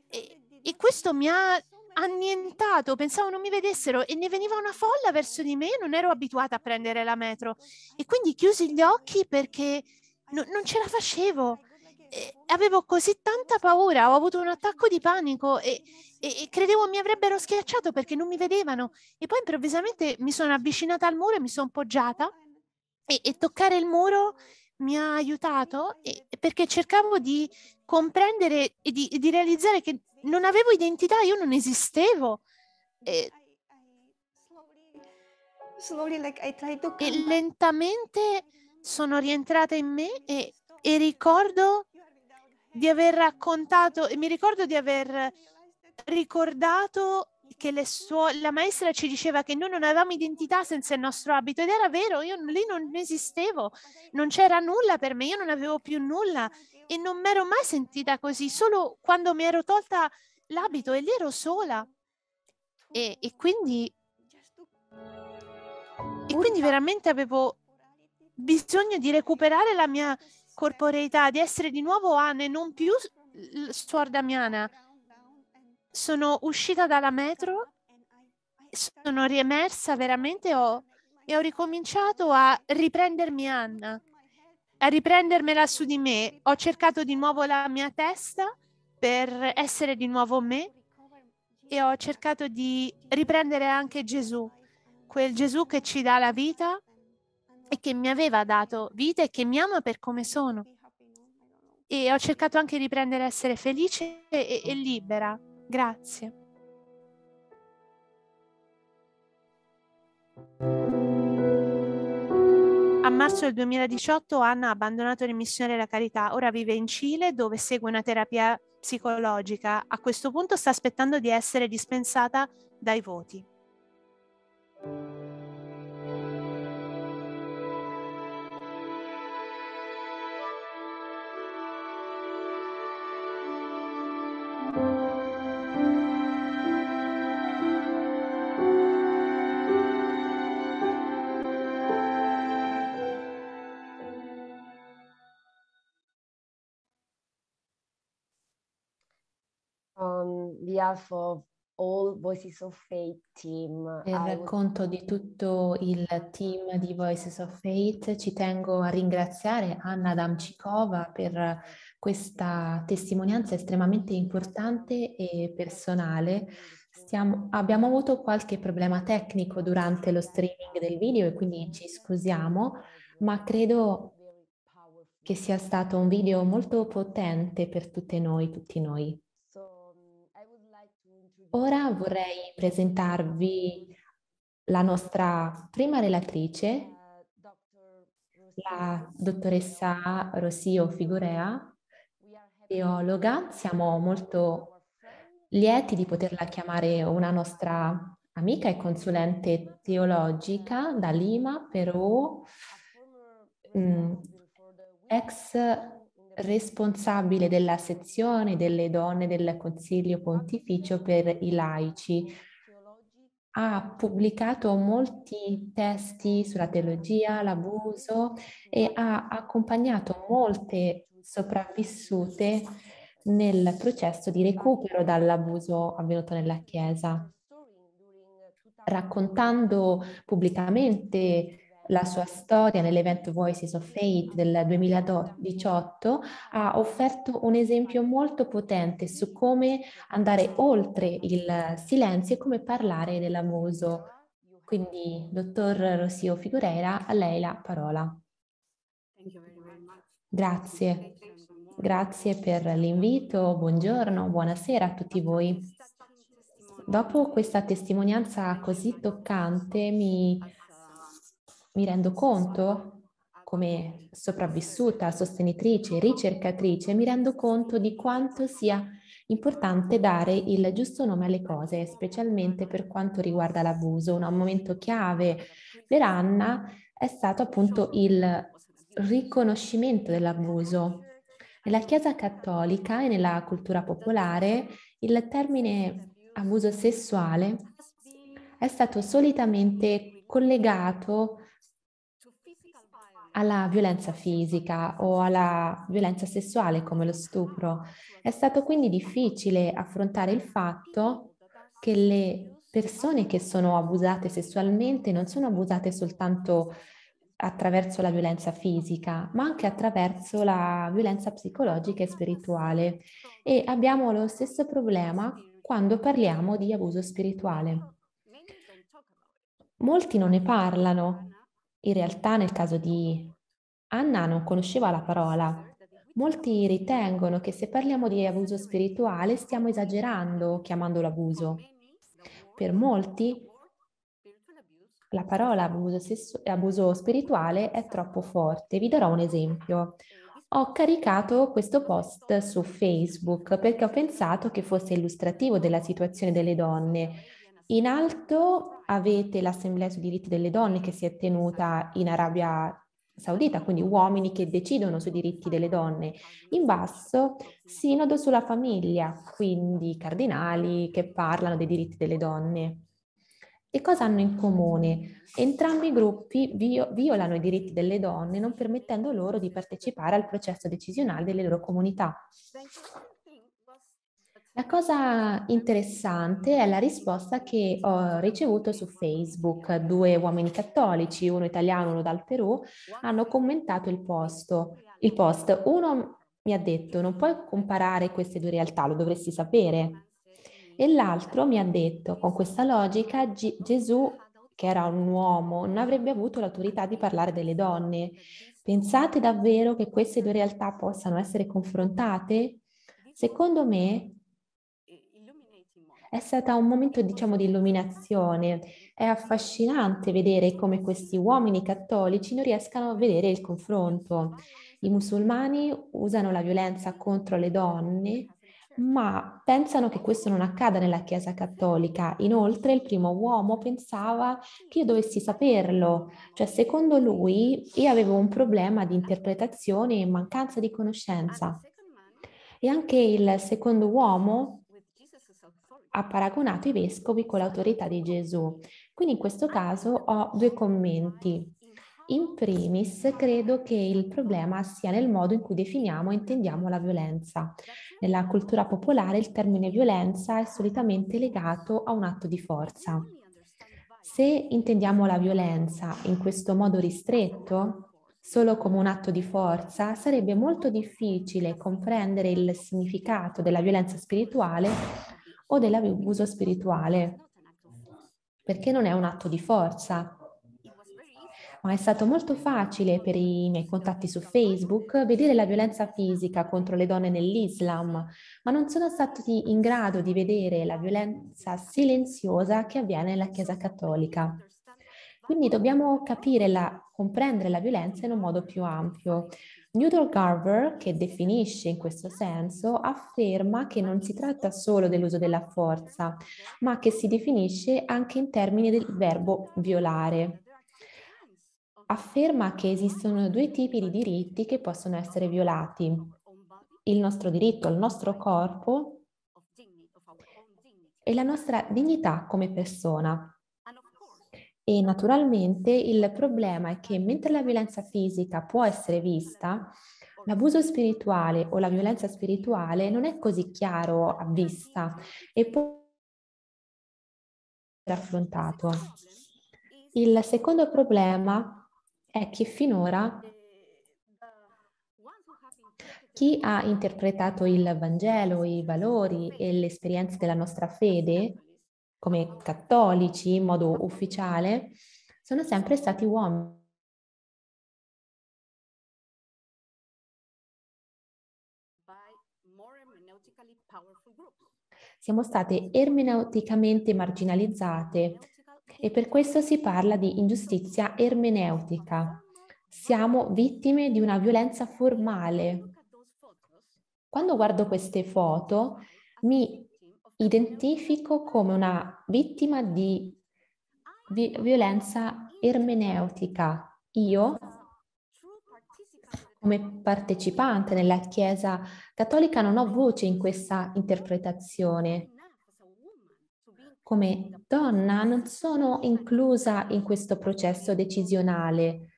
E, e questo mi ha annientato, pensavo non mi vedessero e ne veniva una folla verso di me, non ero abituata a prendere la metro e quindi chiusi gli occhi perché no, non ce la facevo eh, avevo così tanta paura, ho avuto un attacco di panico e, e, e, credevo mi avrebbero schiacciato perché non mi vedevano. E poi improvvisamente mi sono avvicinata al muro e mi sono poggiata e, e toccare il muro mi ha aiutato perché cercavo di comprendere e di, di, realizzare che non avevo identità, io non esistevo. E, e lentamente sono rientrata in me e, e ricordo di aver raccontato, e mi ricordo di aver ricordato che la maestra ci diceva che noi non avevamo identità senza il nostro abito ed era vero, io lì non esistevo, non c'era nulla per me, io non avevo più nulla e non mi ero mai sentita così, solo quando mi ero tolta l'abito e lì ero sola. E, e quindi... E quindi veramente avevo bisogno di recuperare la mia corporeità, di essere di nuovo Anne e non più Suor Damiana. Sono uscita dalla metro, sono riemersa veramente ho, e ho ricominciato a riprendermi Anna, a riprendermela su di me. Ho cercato di nuovo la mia testa per essere di nuovo me e ho cercato di riprendere anche Gesù, quel Gesù che ci dà la vita e che mi aveva dato vita e che mi ama per come sono. E ho cercato anche di prendere a essere felice e, e libera. Grazie. A marzo del 2018 Anna ha abbandonato l'emissione della carità, ora vive in Cile dove segue una terapia psicologica. A questo punto sta aspettando di essere dispensata dai voti. behalf of all Voices of Faith team. Per racconto would... di tutto il team di Voices of Faith ci tengo a ringraziare Anna Damcicova per questa testimonianza estremamente importante e personale. Stiamo, abbiamo avuto qualche problema tecnico durante lo streaming del video e quindi ci scusiamo, ma credo che sia stato un video molto potente per tutte noi, tutti noi. Ora vorrei presentarvi la nostra prima relatrice, la dottoressa Rosio Figurea, teologa. Siamo molto lieti di poterla chiamare una nostra amica e consulente teologica da Lima, Perù, mm, ex responsabile della sezione delle donne del Consiglio Pontificio per i laici. Ha pubblicato molti testi sulla teologia, l'abuso e ha accompagnato molte sopravvissute nel processo di recupero dall'abuso avvenuto nella Chiesa, raccontando pubblicamente la sua storia nell'evento Voices of Fate del 2018, ha offerto un esempio molto potente su come andare oltre il silenzio e come parlare dell'abuso. Quindi, dottor Rossio Figureira, a lei la parola. Grazie. Grazie per l'invito, buongiorno, buonasera a tutti voi. Dopo questa testimonianza così toccante mi mi rendo conto, come sopravvissuta, sostenitrice, ricercatrice, mi rendo conto di quanto sia importante dare il giusto nome alle cose, specialmente per quanto riguarda l'abuso. Un momento chiave per Anna è stato appunto il riconoscimento dell'abuso. Nella Chiesa cattolica e nella cultura popolare il termine abuso sessuale è stato solitamente collegato alla violenza fisica o alla violenza sessuale come lo stupro. È stato quindi difficile affrontare il fatto che le persone che sono abusate sessualmente non sono abusate soltanto attraverso la violenza fisica, ma anche attraverso la violenza psicologica e spirituale. E abbiamo lo stesso problema quando parliamo di abuso spirituale. Molti non ne parlano, in realtà nel caso di Anna non conosceva la parola. Molti ritengono che se parliamo di abuso spirituale stiamo esagerando chiamandolo abuso. Per molti la parola abuso, sesso- abuso spirituale è troppo forte. Vi darò un esempio. Ho caricato questo post su Facebook perché ho pensato che fosse illustrativo della situazione delle donne, in alto avete l'Assemblea sui diritti delle donne che si è tenuta in Arabia Saudita, quindi uomini che decidono sui diritti delle donne. In basso, sinodo sulla famiglia, quindi cardinali che parlano dei diritti delle donne. E cosa hanno in comune? Entrambi i gruppi violano i diritti delle donne non permettendo loro di partecipare al processo decisionale delle loro comunità. La cosa interessante è la risposta che ho ricevuto su Facebook. Due uomini cattolici, uno italiano e uno dal Perù, hanno commentato il, posto, il post. Uno mi ha detto non puoi comparare queste due realtà, lo dovresti sapere. E l'altro mi ha detto con questa logica G- Gesù, che era un uomo, non avrebbe avuto l'autorità di parlare delle donne. Pensate davvero che queste due realtà possano essere confrontate? Secondo me è stato un momento diciamo di illuminazione. È affascinante vedere come questi uomini cattolici non riescano a vedere il confronto. I musulmani usano la violenza contro le donne, ma pensano che questo non accada nella Chiesa cattolica. Inoltre il primo uomo pensava che io dovessi saperlo, cioè secondo lui io avevo un problema di interpretazione e mancanza di conoscenza. E anche il secondo uomo ha paragonato i vescovi con l'autorità di Gesù. Quindi in questo caso ho due commenti. In primis, credo che il problema sia nel modo in cui definiamo e intendiamo la violenza. Nella cultura popolare il termine violenza è solitamente legato a un atto di forza. Se intendiamo la violenza in questo modo ristretto, solo come un atto di forza, sarebbe molto difficile comprendere il significato della violenza spirituale o dell'abuso spirituale, perché non è un atto di forza. Ma è stato molto facile per i miei contatti su Facebook vedere la violenza fisica contro le donne nell'Islam, ma non sono stati in grado di vedere la violenza silenziosa che avviene nella Chiesa Cattolica. Quindi dobbiamo capire la, comprendere la violenza in un modo più ampio, Newton Garver, che definisce in questo senso, afferma che non si tratta solo dell'uso della forza, ma che si definisce anche in termini del verbo violare. Afferma che esistono due tipi di diritti che possono essere violati. Il nostro diritto al nostro corpo e la nostra dignità come persona. E naturalmente il problema è che mentre la violenza fisica può essere vista, l'abuso spirituale o la violenza spirituale non è così chiaro a vista e può essere affrontato. Il secondo problema è che finora chi ha interpretato il Vangelo, i valori e le esperienze della nostra fede come cattolici in modo ufficiale, sono sempre stati uomini. Siamo state ermeneuticamente marginalizzate e per questo si parla di ingiustizia ermeneutica. Siamo vittime di una violenza formale. Quando guardo queste foto mi identifico come una vittima di vi- violenza ermeneutica. Io, come partecipante nella Chiesa cattolica, non ho voce in questa interpretazione. Come donna non sono inclusa in questo processo decisionale.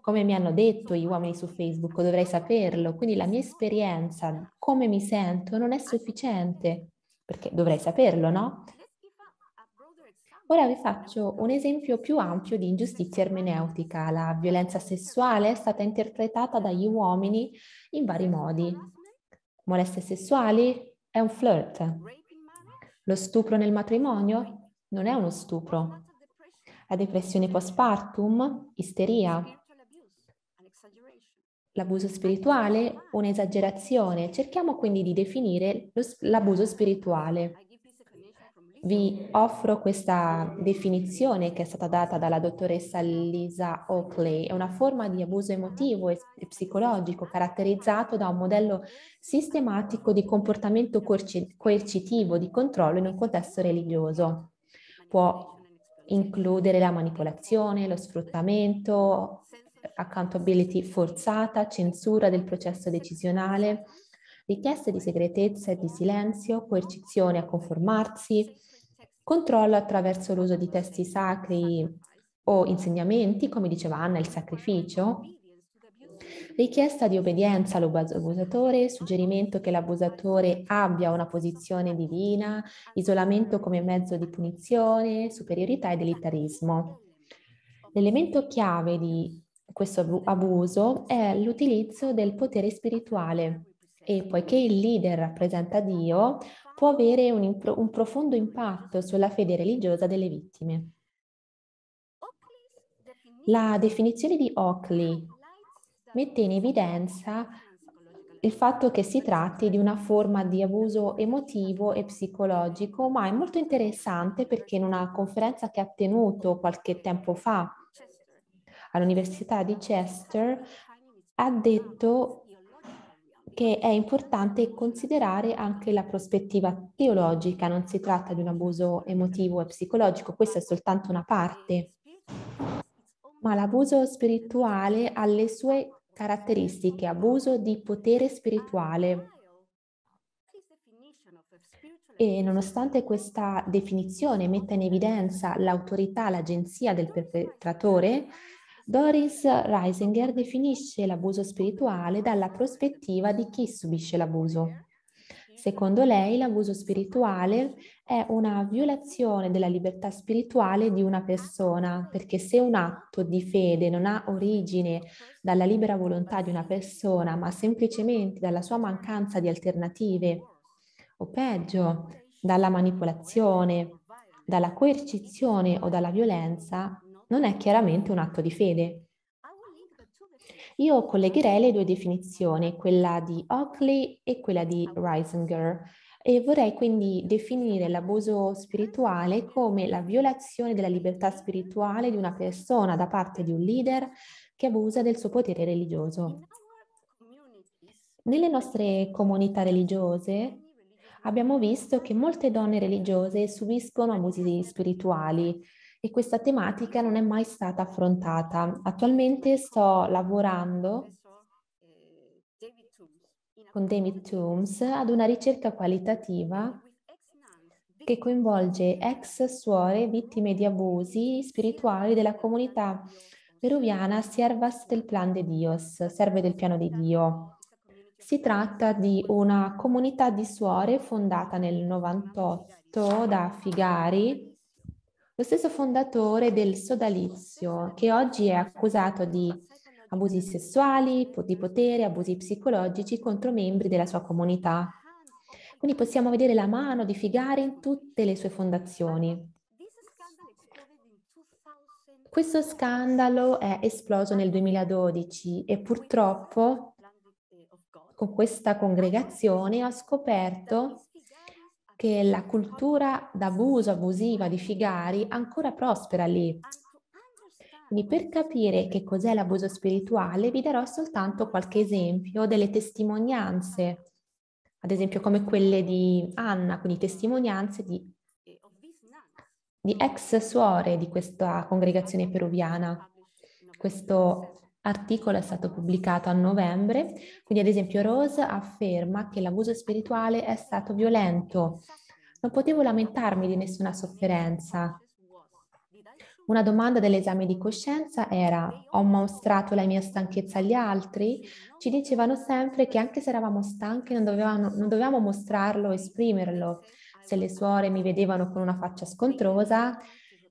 Come mi hanno detto gli uomini su Facebook, dovrei saperlo, quindi la mia esperienza, come mi sento, non è sufficiente perché dovrei saperlo, no? Ora vi faccio un esempio più ampio di ingiustizia ermeneutica. La violenza sessuale è stata interpretata dagli uomini in vari modi. Moleste sessuali è un flirt. Lo stupro nel matrimonio non è uno stupro. La depressione postpartum, isteria l'abuso spirituale, un'esagerazione. Cerchiamo quindi di definire lo, l'abuso spirituale. Vi offro questa definizione che è stata data dalla dottoressa Lisa Oakley. È una forma di abuso emotivo e psicologico caratterizzato da un modello sistematico di comportamento coercitivo, di controllo in un contesto religioso. Può includere la manipolazione, lo sfruttamento, accountability forzata, censura del processo decisionale, richieste di segretezza e di silenzio, coercizione a conformarsi, controllo attraverso l'uso di testi sacri o insegnamenti, come diceva Anna, il sacrificio, richiesta di obbedienza all'abusatore, suggerimento che l'abusatore abbia una posizione divina, isolamento come mezzo di punizione, superiorità e elitarismo. L'elemento chiave di questo abuso è l'utilizzo del potere spirituale e poiché il leader rappresenta Dio, può avere un, impro- un profondo impatto sulla fede religiosa delle vittime. La definizione di Oakley mette in evidenza il fatto che si tratti di una forma di abuso emotivo e psicologico, ma è molto interessante perché in una conferenza che ha tenuto qualche tempo fa all'Università di Chester, ha detto che è importante considerare anche la prospettiva teologica, non si tratta di un abuso emotivo e psicologico, questa è soltanto una parte, ma l'abuso spirituale ha le sue caratteristiche, abuso di potere spirituale. E nonostante questa definizione metta in evidenza l'autorità, l'agenzia del perpetratore, Doris Reisinger definisce l'abuso spirituale dalla prospettiva di chi subisce l'abuso. Secondo lei l'abuso spirituale è una violazione della libertà spirituale di una persona, perché se un atto di fede non ha origine dalla libera volontà di una persona, ma semplicemente dalla sua mancanza di alternative, o peggio, dalla manipolazione, dalla coercizione o dalla violenza, non è chiaramente un atto di fede. Io collegherei le due definizioni, quella di Oakley e quella di Reisinger, e vorrei quindi definire l'abuso spirituale come la violazione della libertà spirituale di una persona da parte di un leader che abusa del suo potere religioso. Nelle nostre comunità religiose abbiamo visto che molte donne religiose subiscono abusi spirituali, e questa tematica non è mai stata affrontata. Attualmente sto lavorando con David Toombs ad una ricerca qualitativa che coinvolge ex suore vittime di abusi spirituali della comunità peruviana Siervas del Plan de Dios, serve del piano di Dio. Si tratta di una comunità di suore fondata nel 98 da Figari, lo stesso fondatore del sodalizio, che oggi è accusato di abusi sessuali, di potere, abusi psicologici contro membri della sua comunità. Quindi possiamo vedere la mano di Figari in tutte le sue fondazioni. Questo scandalo è esploso nel 2012 e purtroppo con questa congregazione ho scoperto che la cultura d'abuso, abusiva di Figari ancora prospera lì. Quindi per capire che cos'è l'abuso spirituale vi darò soltanto qualche esempio delle testimonianze, ad esempio come quelle di Anna, quindi testimonianze di, di ex suore di questa congregazione peruviana. Questo articolo è stato pubblicato a novembre, quindi ad esempio Rose afferma che l'abuso spirituale è stato violento. Non potevo lamentarmi di nessuna sofferenza. Una domanda dell'esame di coscienza era ho mostrato la mia stanchezza agli altri? Ci dicevano sempre che anche se eravamo stanchi non, dovevano, non dovevamo mostrarlo, esprimerlo. Se le suore mi vedevano con una faccia scontrosa,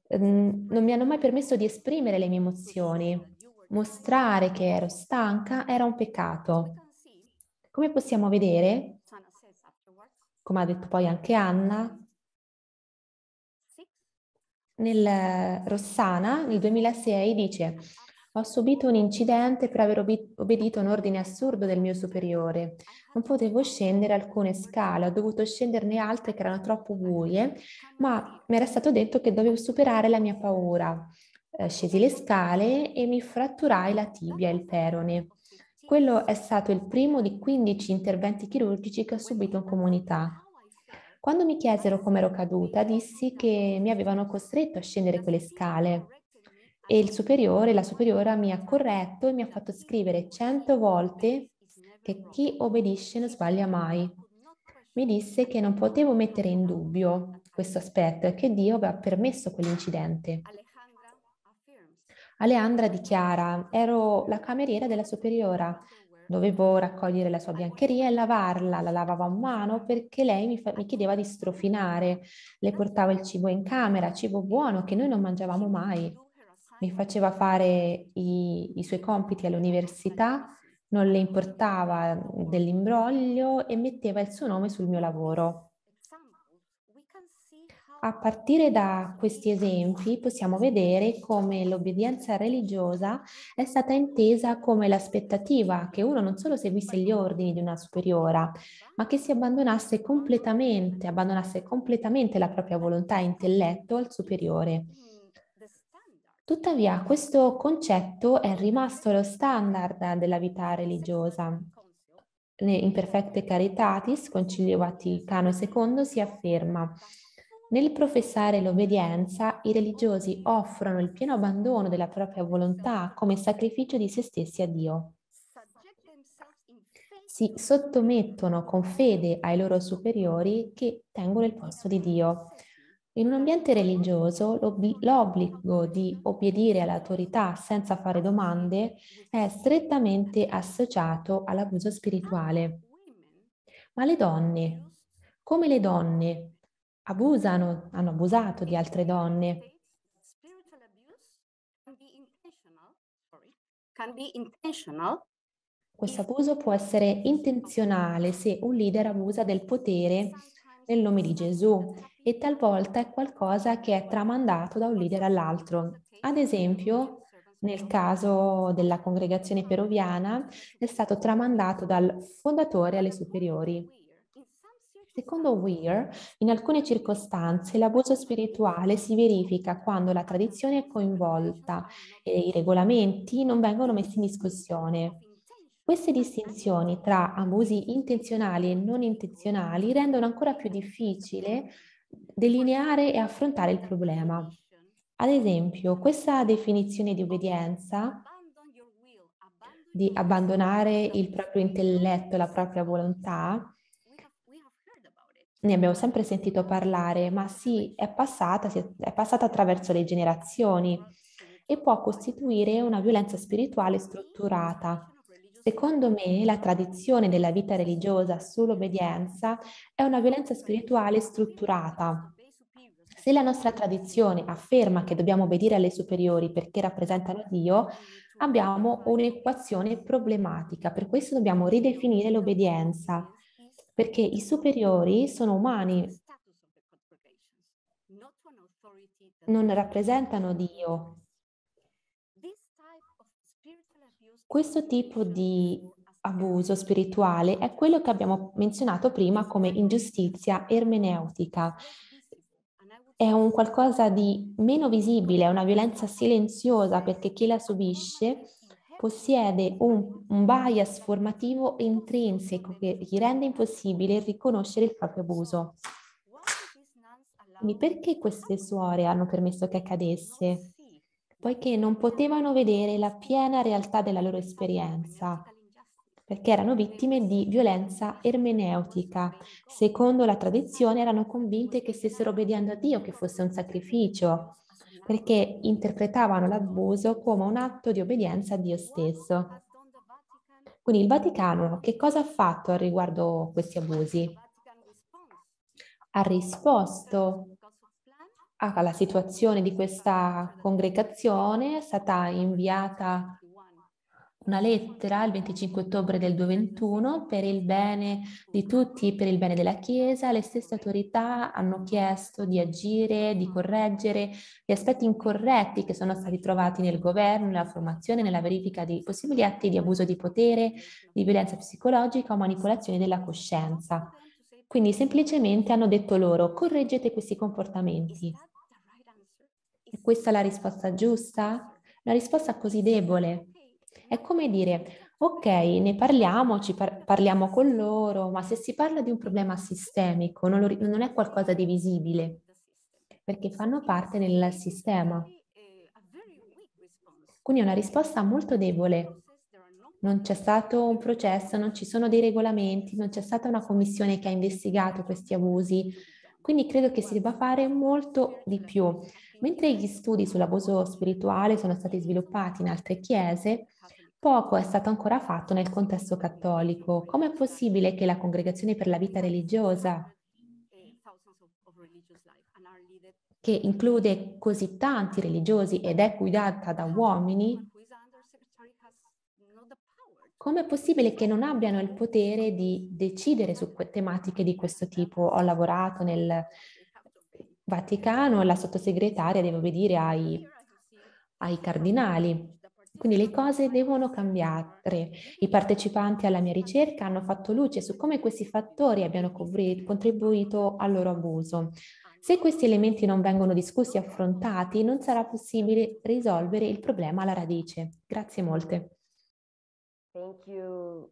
ehm, non mi hanno mai permesso di esprimere le mie emozioni. Mostrare che ero stanca era un peccato. Come possiamo vedere, come ha detto poi anche Anna, nel eh, Rossana nel 2006 dice ho subito un incidente per aver obbedito a un ordine assurdo del mio superiore. Non potevo scendere alcune scale, ho dovuto scenderne altre che erano troppo buie, ma mi era stato detto che dovevo superare la mia paura. Eh, scesi le scale e mi fratturai la tibia e il perone. Quello è stato il primo di 15 interventi chirurgici che ho subito in comunità. Quando mi chiesero come ero caduta, dissi che mi avevano costretto a scendere quelle scale e il superiore, la superiora mi ha corretto e mi ha fatto scrivere cento volte che chi obbedisce non sbaglia mai. Mi disse che non potevo mettere in dubbio questo aspetto e che Dio aveva permesso quell'incidente. Aleandra dichiara, ero la cameriera della superiora, dovevo raccogliere la sua biancheria e lavarla, la lavavo a mano perché lei mi, fa- mi chiedeva di strofinare, le portavo il cibo in camera, cibo buono che noi non mangiavamo mai, mi faceva fare i, i suoi compiti all'università, non le importava dell'imbroglio e metteva il suo nome sul mio lavoro. A partire da questi esempi possiamo vedere come l'obbedienza religiosa è stata intesa come l'aspettativa che uno non solo seguisse gli ordini di una superiora, ma che si abbandonasse completamente, abbandonasse completamente la propria volontà e intelletto al superiore. Tuttavia questo concetto è rimasto lo standard della vita religiosa. In Perfecte Caritatis, Concilio Vaticano II, si afferma nel professare l'obbedienza, i religiosi offrono il pieno abbandono della propria volontà come sacrificio di se stessi a Dio. Si sottomettono con fede ai loro superiori che tengono il posto di Dio. In un ambiente religioso l'obbligo di obbedire all'autorità senza fare domande è strettamente associato all'abuso spirituale. Ma le donne, come le donne abusano, hanno abusato di altre donne. Questo abuso può essere intenzionale se un leader abusa del potere nel nome di Gesù e talvolta è qualcosa che è tramandato da un leader all'altro. Ad esempio, nel caso della congregazione peruviana, è stato tramandato dal fondatore alle superiori. Secondo Weir, in alcune circostanze l'abuso spirituale si verifica quando la tradizione è coinvolta e i regolamenti non vengono messi in discussione. Queste distinzioni tra abusi intenzionali e non intenzionali rendono ancora più difficile delineare e affrontare il problema. Ad esempio, questa definizione di obbedienza di abbandonare il proprio intelletto, la propria volontà, ne abbiamo sempre sentito parlare, ma sì, è passata, è passata attraverso le generazioni e può costituire una violenza spirituale strutturata. Secondo me la tradizione della vita religiosa sull'obbedienza è una violenza spirituale strutturata. Se la nostra tradizione afferma che dobbiamo obbedire alle superiori perché rappresentano Dio, abbiamo un'equazione problematica, per questo dobbiamo ridefinire l'obbedienza perché i superiori sono umani, non rappresentano Dio. Questo tipo di abuso spirituale è quello che abbiamo menzionato prima come ingiustizia ermeneutica. È un qualcosa di meno visibile, è una violenza silenziosa perché chi la subisce possiede un, un bias formativo intrinseco che gli rende impossibile riconoscere il proprio abuso. Quindi perché queste suore hanno permesso che accadesse? Poiché non potevano vedere la piena realtà della loro esperienza, perché erano vittime di violenza ermeneutica. Secondo la tradizione erano convinte che stessero obbedendo a Dio, che fosse un sacrificio, perché interpretavano l'abuso come un atto di obbedienza a Dio stesso. Quindi il Vaticano che cosa ha fatto al riguardo questi abusi? Ha risposto alla situazione di questa congregazione, è stata inviata una lettera il 25 ottobre del 2021 per il bene di tutti, per il bene della Chiesa. Le stesse autorità hanno chiesto di agire, di correggere gli aspetti incorretti che sono stati trovati nel governo, nella formazione, nella verifica di possibili atti di abuso di potere, di violenza psicologica o manipolazione della coscienza. Quindi semplicemente hanno detto loro correggete questi comportamenti. E questa è la risposta giusta? Una risposta così debole è come dire, ok, ne parliamo, ci par- parliamo con loro, ma se si parla di un problema sistemico non, lo, non è qualcosa di visibile, perché fanno parte del sistema. Quindi è una risposta molto debole. Non c'è stato un processo, non ci sono dei regolamenti, non c'è stata una commissione che ha investigato questi abusi. Quindi credo che si debba fare molto di più. Mentre gli studi sull'abuso spirituale sono stati sviluppati in altre chiese, Poco è stato ancora fatto nel contesto cattolico. Com'è possibile che la Congregazione per la vita religiosa, che include così tanti religiosi ed è guidata da uomini, com'è possibile che non abbiano il potere di decidere su tematiche di questo tipo? Ho lavorato nel Vaticano, la sottosegretaria devo dire, ai, ai cardinali. Quindi le cose devono cambiare. I partecipanti alla mia ricerca hanno fatto luce su come questi fattori abbiano contribuito al loro abuso. Se questi elementi non vengono discussi e affrontati, non sarà possibile risolvere il problema alla radice. Grazie molte. Thank you,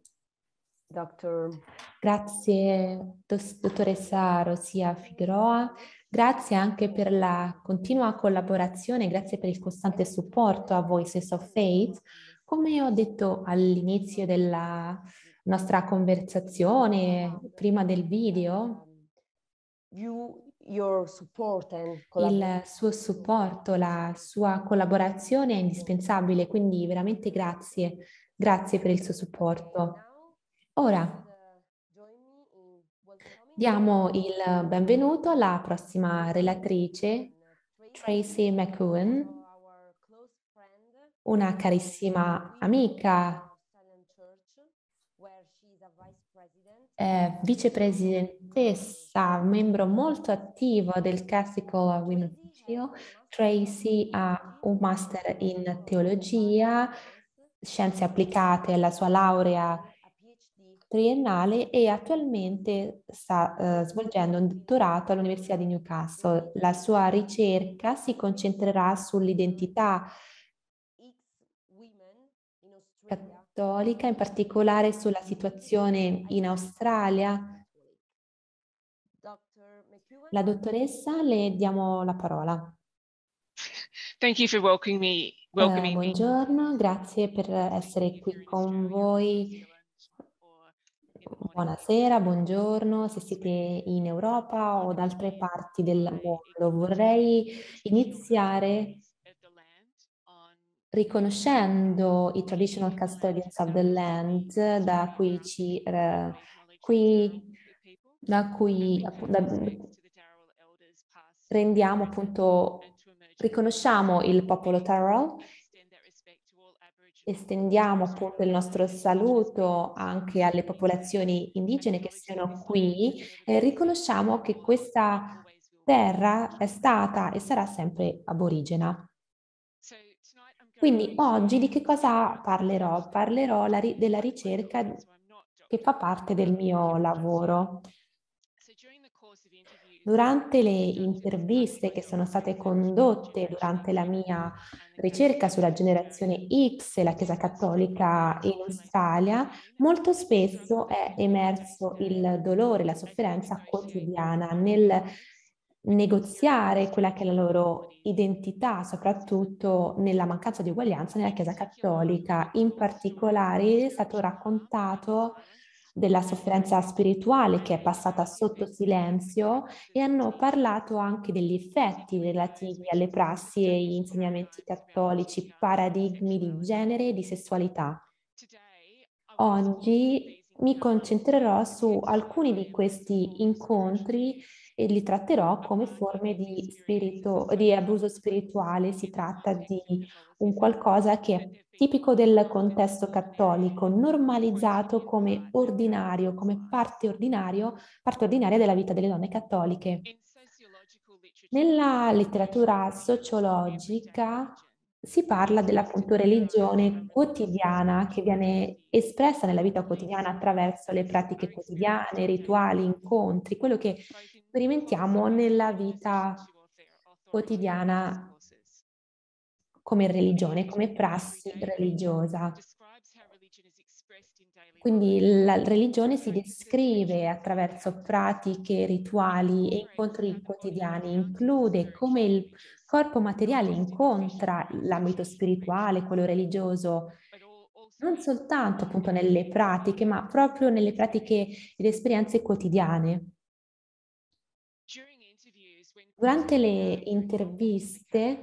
Grazie, dottoressa Rosia Figueroa. Grazie anche per la continua collaborazione, grazie per il costante supporto a Voices of Faith. Come ho detto all'inizio della nostra conversazione, prima del video, il suo supporto, la sua collaborazione è indispensabile, quindi veramente grazie, grazie per il suo supporto. Ora, Diamo il benvenuto alla prossima relatrice, Tracy McEwen, una carissima amica, vicepresidentessa, membro molto attivo del Classical a Winofficio. Tracy ha un master in teologia, scienze applicate alla sua laurea triennale e attualmente sta eh, svolgendo un dottorato all'Università di Newcastle. La sua ricerca si concentrerà sull'identità cattolica, in particolare sulla situazione in Australia. La dottoressa le diamo la parola. Thank you for welcoming me. Welcoming eh, buongiorno, grazie per essere qui con voi Buonasera, buongiorno, se siete in Europa o da altre parti del mondo. Vorrei iniziare riconoscendo i traditional custodians of the land da cui ci... Eh, qui, da cui da, rendiamo appunto, riconosciamo il popolo Tarol estendiamo appunto il nostro saluto anche alle popolazioni indigene che sono qui e eh, riconosciamo che questa terra è stata e sarà sempre aborigena. Quindi oggi di che cosa parlerò? Parlerò ri- della ricerca che fa parte del mio lavoro. Durante le interviste che sono state condotte durante la mia ricerca sulla generazione X e la Chiesa Cattolica in Australia, molto spesso è emerso il dolore, la sofferenza quotidiana nel negoziare quella che è la loro identità, soprattutto nella mancanza di uguaglianza nella Chiesa Cattolica. In particolare è stato raccontato della sofferenza spirituale che è passata sotto silenzio e hanno parlato anche degli effetti relativi alle prassi e agli insegnamenti cattolici, paradigmi di genere e di sessualità. Oggi mi concentrerò su alcuni di questi incontri e li tratterò come forme di, spirito, di abuso spirituale. Si tratta di un qualcosa che è tipico del contesto cattolico, normalizzato come ordinario, come parte, ordinario, parte ordinaria della vita delle donne cattoliche. Nella letteratura sociologica si parla dell'appunto religione quotidiana che viene espressa nella vita quotidiana attraverso le pratiche quotidiane, rituali, incontri, quello che sperimentiamo nella vita quotidiana come religione, come prassi religiosa. Quindi la religione si descrive attraverso pratiche, rituali e incontri quotidiani, include come il corpo materiale incontra l'ambito spirituale, quello religioso, non soltanto appunto nelle pratiche, ma proprio nelle pratiche ed esperienze quotidiane. Durante le interviste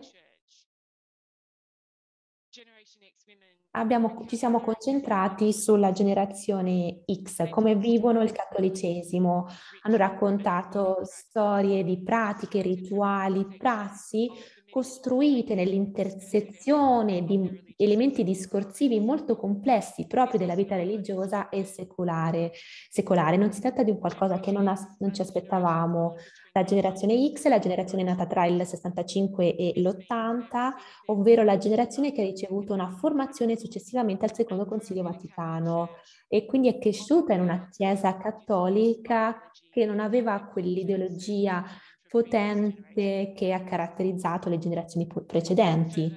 Abbiamo, ci siamo concentrati sulla generazione X, come vivono il cattolicesimo. Hanno raccontato storie di pratiche, rituali, prassi costruite nell'intersezione di elementi discorsivi molto complessi proprio della vita religiosa e secolare. secolare. Non si tratta di un qualcosa che non, as- non ci aspettavamo. La generazione X è la generazione nata tra il 65 e l'80, ovvero la generazione che ha ricevuto una formazione successivamente al Secondo Consiglio Vaticano e quindi è cresciuta in una chiesa cattolica che non aveva quell'ideologia potente che ha caratterizzato le generazioni precedenti.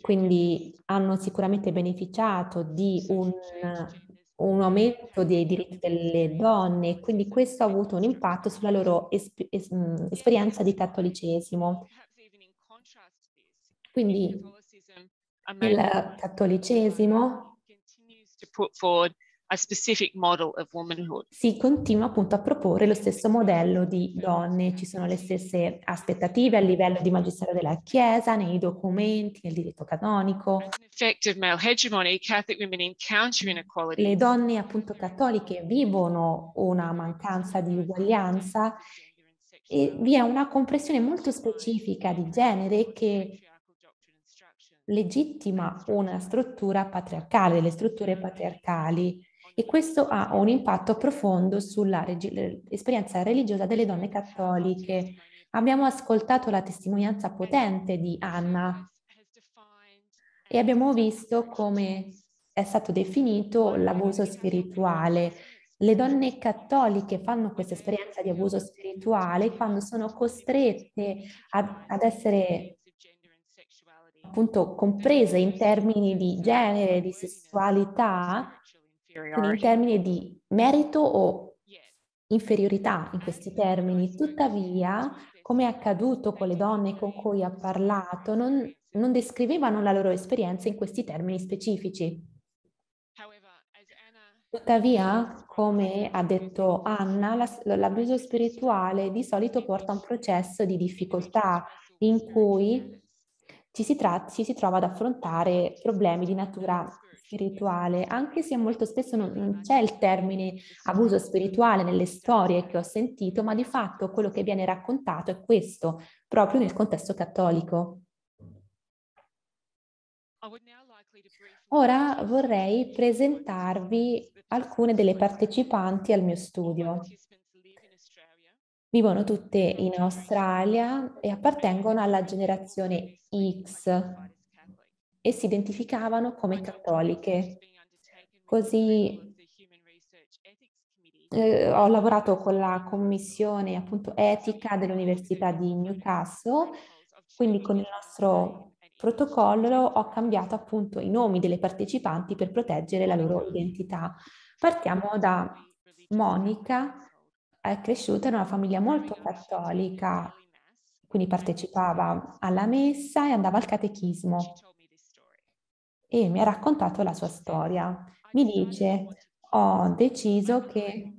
Quindi hanno sicuramente beneficiato di un, un aumento dei diritti delle donne, quindi questo ha avuto un impatto sulla loro esp- es- mm, esperienza di cattolicesimo. Quindi il cattolicesimo a specific model of womanhood. Si continua appunto a proporre lo stesso modello di donne, ci sono le stesse aspettative a livello di magistero della Chiesa, nei documenti, nel diritto canonico. Hegemony, le donne appunto cattoliche vivono una mancanza di uguaglianza e vi è una compressione molto specifica di genere che legittima una struttura patriarcale, le strutture patriarcali e questo ha un impatto profondo sull'esperienza religiosa delle donne cattoliche. Abbiamo ascoltato la testimonianza potente di Anna e abbiamo visto come è stato definito l'abuso spirituale. Le donne cattoliche fanno questa esperienza di abuso spirituale quando sono costrette ad, ad essere appunto comprese in termini di genere, di sessualità in termini di merito o inferiorità in questi termini. Tuttavia, come è accaduto con le donne con cui ha parlato, non, non descrivevano la loro esperienza in questi termini specifici. Tuttavia, come ha detto Anna, la, l'abuso spirituale di solito porta a un processo di difficoltà in cui ci si, tra- ci si trova ad affrontare problemi di natura spirituale, anche se molto spesso non, non c'è il termine abuso spirituale nelle storie che ho sentito, ma di fatto quello che viene raccontato è questo, proprio nel contesto cattolico. Ora vorrei presentarvi alcune delle partecipanti al mio studio. Vivono tutte in Australia e appartengono alla generazione X, e si identificavano come cattoliche. Così eh, ho lavorato con la commissione appunto etica dell'Università di Newcastle, quindi con il nostro protocollo ho cambiato appunto i nomi delle partecipanti per proteggere la loro identità. Partiamo da Monica, è cresciuta in una famiglia molto cattolica, quindi partecipava alla messa e andava al catechismo e mi ha raccontato la sua storia. Mi dice, ho deciso che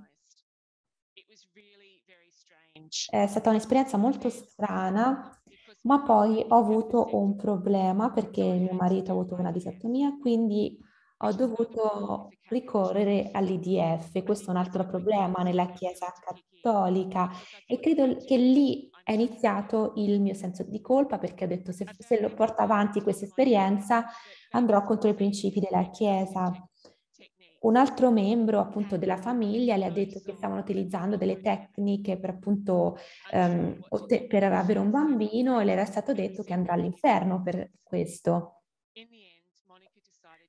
è stata un'esperienza molto strana, ma poi ho avuto un problema perché mio marito ha avuto una disattomia, quindi ho dovuto ricorrere all'IDF. Questo è un altro problema nella Chiesa cattolica e credo che lì è iniziato il mio senso di colpa perché ho detto se, se lo porto avanti questa esperienza andrò contro i principi della Chiesa. Un altro membro appunto eh, della famiglia le ha detto che stavano utilizzando delle tecniche per appunto ehm, per avere un bambino e le era stato detto che andrà all'inferno per questo.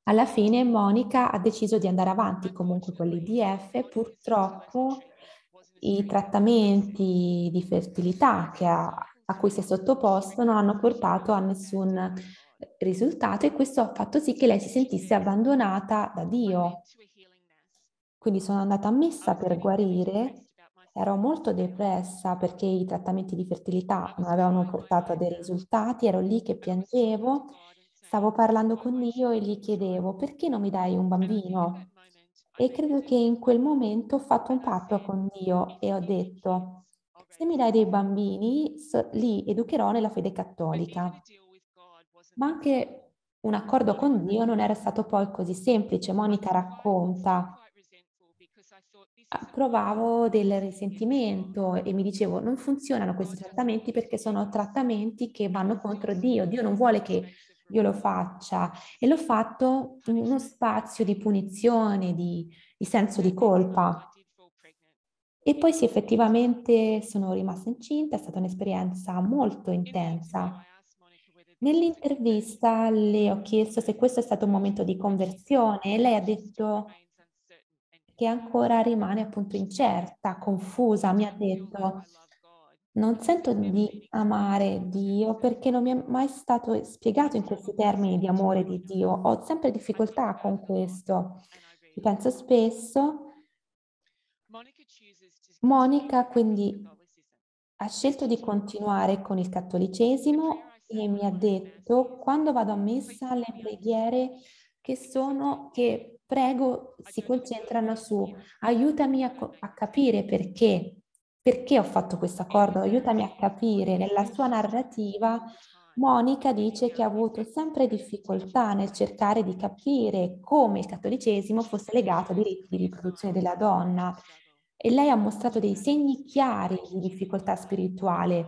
Alla fine Monica ha deciso di andare avanti comunque con l'IDF, purtroppo i trattamenti di fertilità ha, a cui si è sottoposto non hanno portato a nessun esatto risultato e questo ha fatto sì che lei si sentisse abbandonata da Dio. Quindi sono andata a messa per guarire, ero molto depressa perché i trattamenti di fertilità non avevano portato a dei risultati, ero lì che piangevo, stavo parlando con Dio e gli chiedevo perché non mi dai un bambino? E credo che in quel momento ho fatto un patto con Dio e ho detto, se mi dai dei bambini, li educherò nella fede cattolica ma anche un accordo con Dio non era stato poi così semplice. Monica racconta, ah, provavo del risentimento e mi dicevo non funzionano questi trattamenti perché sono trattamenti che vanno contro Dio, Dio non vuole che io lo faccia e l'ho fatto in uno spazio di punizione, di, di senso di colpa. E poi sì, effettivamente sono rimasta incinta, è stata un'esperienza molto intensa Nell'intervista le ho chiesto se questo è stato un momento di conversione e lei ha detto che ancora rimane appunto incerta, confusa, mi ha detto non sento di amare Dio perché non mi è mai stato spiegato in questi termini di amore di Dio, ho sempre difficoltà con questo. Ci penso spesso. Monica quindi ha scelto di continuare con il cattolicesimo e mi ha detto quando vado a messa le preghiere che sono che prego si concentrano su aiutami a, a capire perché perché ho fatto questo accordo aiutami a capire nella sua narrativa Monica dice che ha avuto sempre difficoltà nel cercare di capire come il cattolicesimo fosse legato ai diritti di riproduzione della donna e lei ha mostrato dei segni chiari di difficoltà spirituale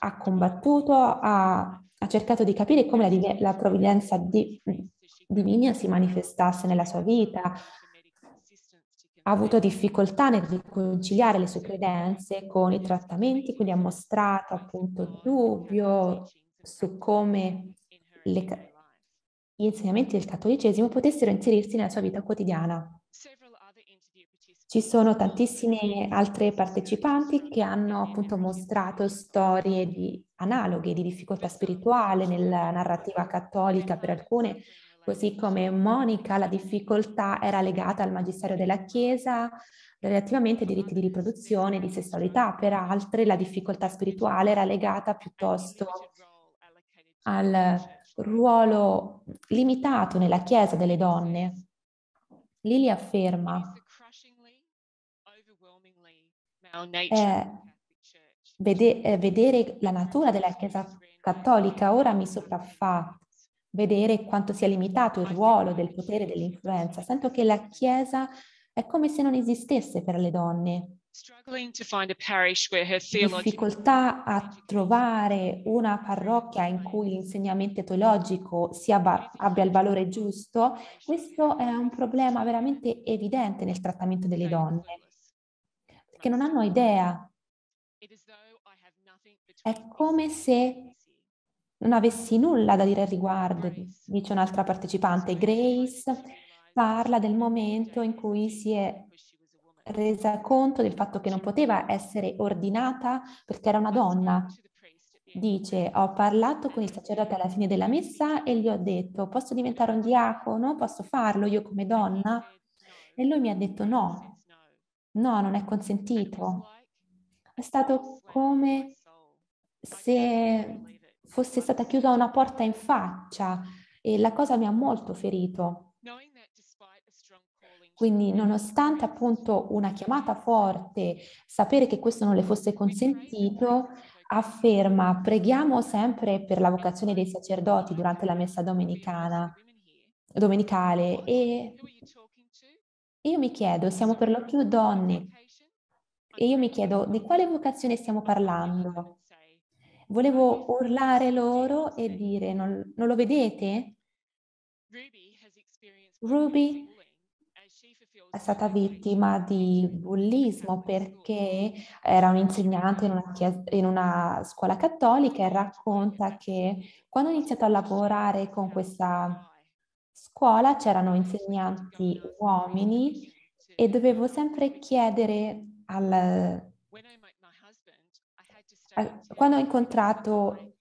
ha combattuto, ha, ha cercato di capire come la, la provvidenza di, divina si manifestasse nella sua vita, ha avuto difficoltà nel riconciliare le sue credenze con i trattamenti, quindi ha mostrato appunto dubbio su come le, gli insegnamenti del cattolicesimo potessero inserirsi nella sua vita quotidiana. Ci sono tantissime altre partecipanti che hanno appunto mostrato storie di analoghe di difficoltà spirituale nella narrativa cattolica per alcune, così come Monica la difficoltà era legata al magisterio della Chiesa relativamente ai diritti di riproduzione e di sessualità, per altre la difficoltà spirituale era legata piuttosto al ruolo limitato nella Chiesa delle donne. Lili afferma eh, vede, eh, vedere la natura della Chiesa cattolica ora mi sopraffa, vedere quanto sia limitato il ruolo del potere e dell'influenza. Sento che la Chiesa è come se non esistesse per le donne. Difficoltà a trovare una parrocchia in cui l'insegnamento teologico ba- abbia il valore giusto, questo è un problema veramente evidente nel trattamento delle donne che non hanno idea. È come se non avessi nulla da dire al riguardo, dice un'altra partecipante. Grace parla del momento in cui si è resa conto del fatto che non poteva essere ordinata perché era una donna. Dice, ho parlato con il sacerdote alla fine della messa e gli ho detto, posso diventare un diacono? Posso farlo io come donna? E lui mi ha detto no. No, non è consentito. È stato come se fosse stata chiusa una porta in faccia e la cosa mi ha molto ferito. Quindi nonostante appunto una chiamata forte, sapere che questo non le fosse consentito, afferma preghiamo sempre per la vocazione dei sacerdoti durante la messa domenicana, domenicale e io mi chiedo, siamo per lo più donne, e io mi chiedo di quale vocazione stiamo parlando. Volevo urlare loro e dire, non, non lo vedete? Ruby è stata vittima di bullismo perché era un'insegnante in una, chies- in una scuola cattolica e racconta che quando ha iniziato a lavorare con questa scuola c'erano insegnanti uomini e dovevo sempre chiedere al... quando ho incontrato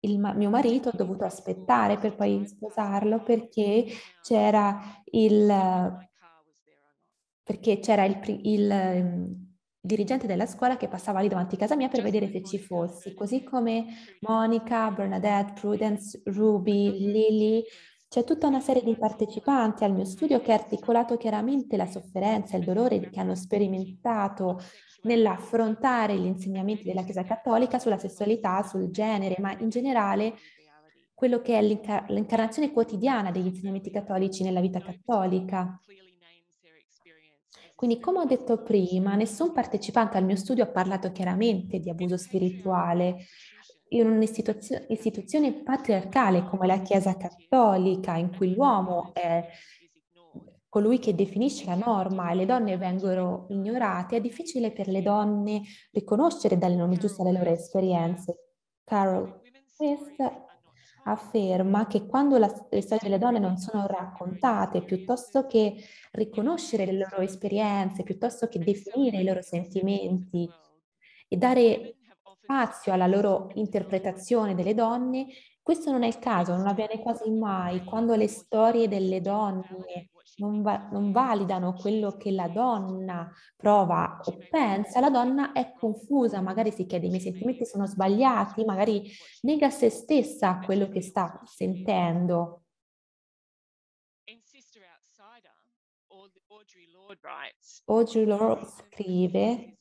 il mio marito ho dovuto aspettare per poi sposarlo perché c'era il, perché c'era il, il dirigente della scuola che passava lì davanti a casa mia per vedere se ci fossi, così come mm-hmm. Monica, Bernadette, Prudence, Ruby, mm-hmm. Lily. C'è tutta una serie di partecipanti al mio studio che ha articolato chiaramente la sofferenza e il dolore che hanno sperimentato nell'affrontare gli insegnamenti della Chiesa Cattolica sulla sessualità, sul genere, ma in generale quello che è l'incar- l'incarnazione quotidiana degli insegnamenti cattolici nella vita cattolica. Quindi, come ho detto prima, nessun partecipante al mio studio ha parlato chiaramente di abuso spirituale. In un'istituzione patriarcale come la Chiesa cattolica, in cui l'uomo è colui che definisce la norma e le donne vengono ignorate, è difficile per le donne riconoscere dalle nome giuste le loro esperienze. Carol Quest afferma che quando la, le storie delle donne non sono raccontate, piuttosto che riconoscere le loro esperienze, piuttosto che definire i loro sentimenti e dare spazio alla loro interpretazione delle donne, questo non è il caso, non avviene quasi mai. Quando le storie delle donne non, va- non validano quello che la donna prova o pensa, la donna è confusa, magari si chiede i miei sentimenti sono sbagliati, magari nega se stessa quello che sta sentendo. Audrey Lorde scrive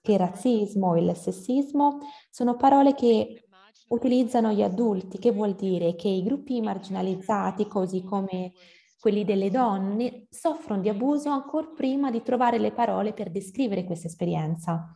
che il razzismo e il sessismo sono parole che utilizzano gli adulti, che vuol dire che i gruppi marginalizzati, così come quelli delle donne, soffrono di abuso ancora prima di trovare le parole per descrivere questa esperienza.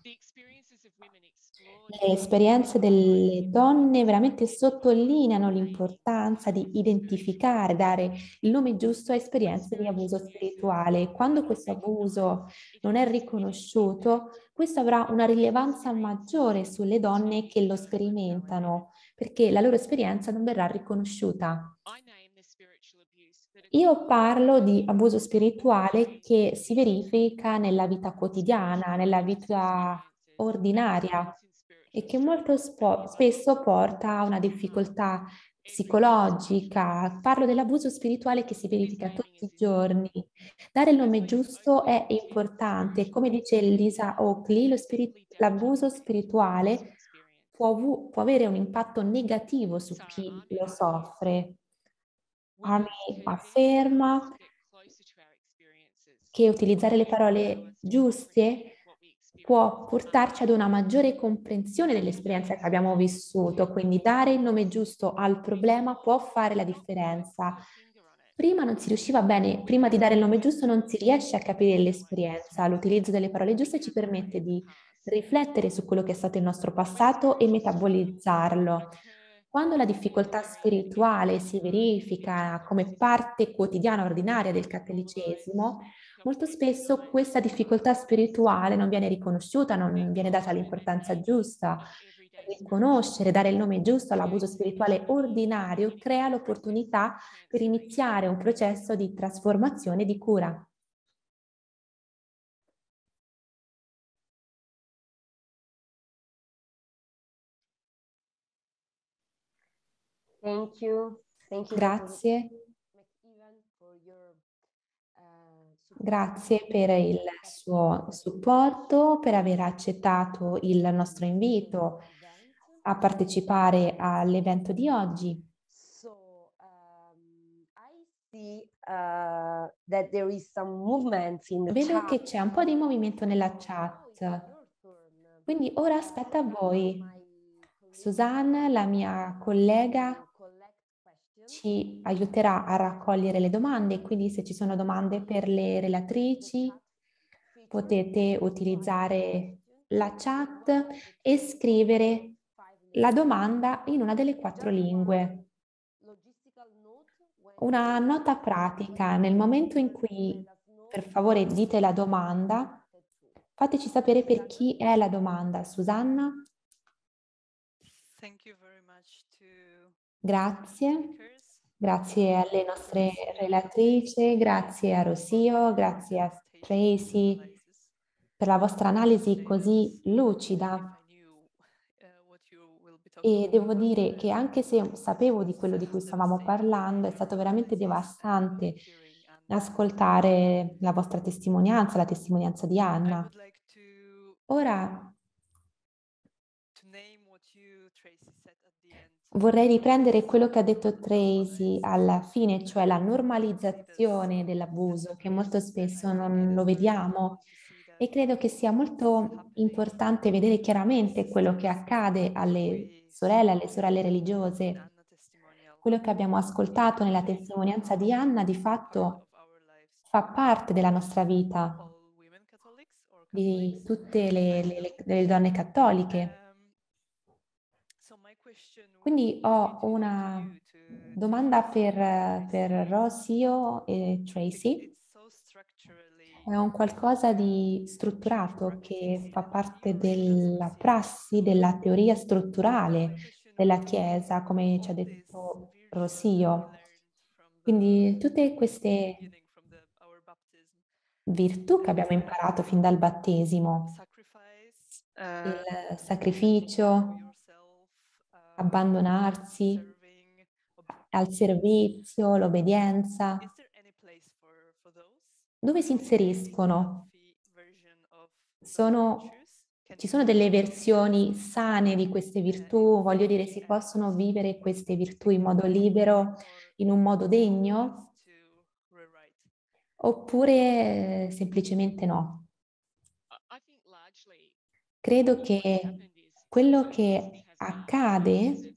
Le esperienze delle donne veramente sottolineano l'importanza di identificare, dare il nome giusto a esperienze di abuso spirituale. Quando questo abuso non è riconosciuto, questo avrà una rilevanza maggiore sulle donne che lo sperimentano, perché la loro esperienza non verrà riconosciuta. Io parlo di abuso spirituale che si verifica nella vita quotidiana, nella vita ordinaria e che molto spo- spesso porta a una difficoltà psicologica. Parlo dell'abuso spirituale che si verifica tutti i giorni. Dare il nome giusto è importante. Come dice Lisa Oakley, spirit- l'abuso spirituale può, vu- può avere un impatto negativo su chi lo soffre. Ami afferma che utilizzare le parole giuste può portarci ad una maggiore comprensione dell'esperienza che abbiamo vissuto, quindi dare il nome giusto al problema può fare la differenza. Prima non si riusciva bene, prima di dare il nome giusto non si riesce a capire l'esperienza. L'utilizzo delle parole giuste ci permette di riflettere su quello che è stato il nostro passato e metabolizzarlo. Quando la difficoltà spirituale si verifica come parte quotidiana ordinaria del cattolicesimo, molto spesso questa difficoltà spirituale non viene riconosciuta, non viene data l'importanza giusta. Riconoscere, dare il nome giusto all'abuso spirituale ordinario crea l'opportunità per iniziare un processo di trasformazione e di cura. Thank you. Thank you Grazie. Grazie per il suo supporto, per aver accettato il nostro invito a partecipare all'evento di oggi. Vedo che c'è un po' di movimento nella chat, quindi ora aspetta a voi. Suzanne, la mia collega, ci aiuterà a raccogliere le domande, quindi se ci sono domande per le relatrici esatto. potete utilizzare la chat e scrivere la domanda in una delle quattro lingue. Una nota pratica, nel momento in cui per favore dite la domanda, fateci sapere per chi è la domanda. Susanna? Grazie. Grazie alle nostre relatrici, grazie a Rosio, grazie a Tracy per la vostra analisi così lucida. E devo dire che anche se sapevo di quello di cui stavamo parlando, è stato veramente devastante ascoltare la vostra testimonianza, la testimonianza di Anna. Ora Vorrei riprendere quello che ha detto Tracy alla fine, cioè la normalizzazione dell'abuso, che molto spesso non lo vediamo. E credo che sia molto importante vedere chiaramente quello che accade alle sorelle, alle sorelle religiose. Quello che abbiamo ascoltato nella testimonianza di Anna di fatto fa parte della nostra vita, di tutte le, le, le donne cattoliche eh, quindi ho una domanda per, per Rosio e Tracy. È un qualcosa di strutturato che fa parte della prassi, della teoria strutturale della Chiesa, come ci ha detto Rosio. Quindi tutte queste virtù che abbiamo imparato fin dal battesimo, il sacrificio, abbandonarsi al servizio, l'obbedienza. Dove si inseriscono? Sono, ci sono delle versioni sane di queste virtù, voglio dire, si possono vivere queste virtù in modo libero, in un modo degno? Oppure eh, semplicemente no? Credo che quello che accade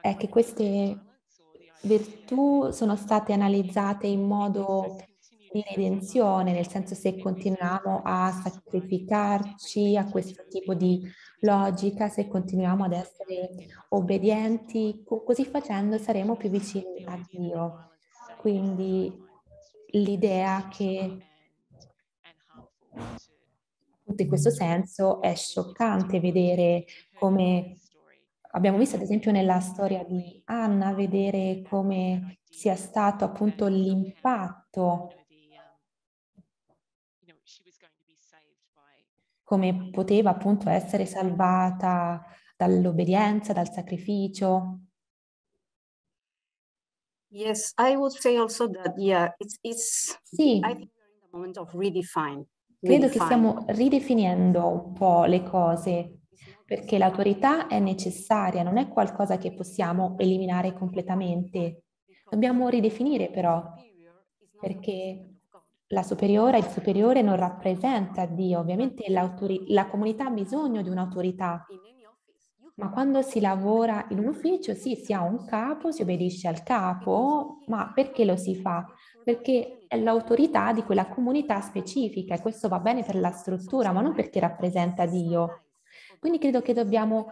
è che queste virtù sono state analizzate in modo in redenzione, nel senso se continuiamo a sacrificarci a questo tipo di logica, se continuiamo ad essere obbedienti, così facendo saremo più vicini a Dio. Quindi l'idea che tutto in questo senso è scioccante vedere come abbiamo visto ad esempio nella storia di Anna, vedere come sia stato appunto l'impatto, come poteva appunto essere salvata dall'obbedienza, dal sacrificio. sì. I think we're in the moment of credo che stiamo ridefinendo un po' le cose, perché l'autorità è necessaria, non è qualcosa che possiamo eliminare completamente. Dobbiamo ridefinire però, perché la superiore, il superiore non rappresenta Dio, ovviamente la comunità ha bisogno di un'autorità, ma quando si lavora in un ufficio, sì, si ha un capo, si obbedisce al capo, ma perché lo si fa? Perché l'autorità di quella comunità specifica e questo va bene per la struttura, ma non perché rappresenta Dio. Quindi credo che dobbiamo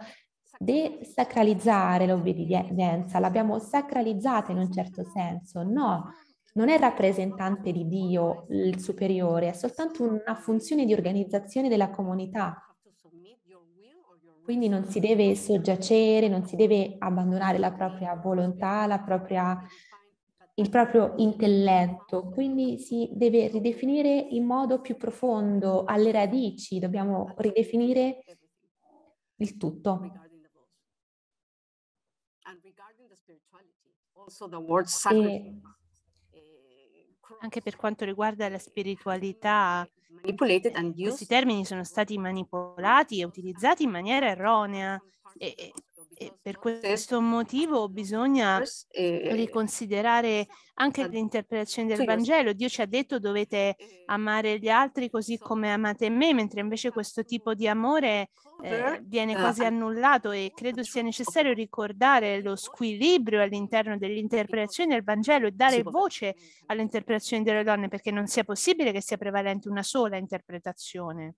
desacralizzare l'obbedienza, l'abbiamo sacralizzata in un certo senso, no? Non è rappresentante di Dio il superiore, è soltanto una funzione di organizzazione della comunità. Quindi non si deve soggiacere, non si deve abbandonare la propria volontà, la propria il proprio intelletto, quindi si deve ridefinire in modo più profondo alle radici, dobbiamo ridefinire il tutto. E anche per quanto riguarda la spiritualità, questi termini sono stati manipolati e utilizzati in maniera erronea. E, e per questo motivo bisogna riconsiderare anche l'interpretazione del Vangelo. Dio ci ha detto dovete amare gli altri così come amate me, mentre invece questo tipo di amore eh, viene eh, quasi eh. annullato e credo sia necessario ricordare lo squilibrio all'interno dell'interpretazione del Vangelo e dare voce all'interpretazione delle donne perché non sia possibile che sia prevalente una sola interpretazione.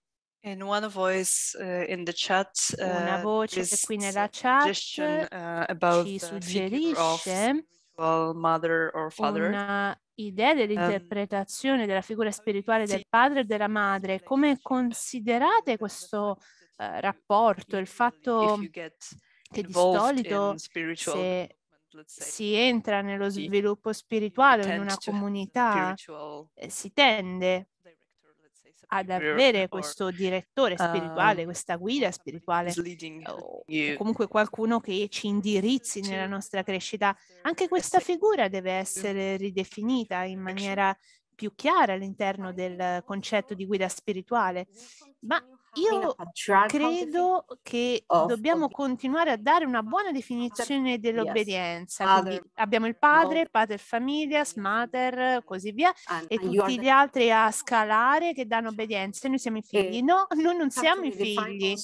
Voice, uh, chat, uh, Una eh, voce che qui nella chat eh, ci suggerisce una idea dell'interpretazione um, della figura spirituale del padre e della madre. Come considerate questo rapporto, il fatto che di solito se si entra nello sviluppo spirituale in una comunità, si tende ad avere questo direttore spirituale, ehm, questa guida spirituale, o comunque qualcuno che ci indirizzi nella nostra crescita. Anche eh questa figura deve essere ridefinita in maniera più chiara all'interno del concetto di guida spirituale, ma io credo che dobbiamo continuare a dare una buona certo, definizione dell'obbedienza. Ah, abbiamo il padre, pater familias, mater, così via, ah, e tutti gli altri a scalare che danno certo. obbedienza. Noi siamo i figli. No, noi non certo, siamo i figli.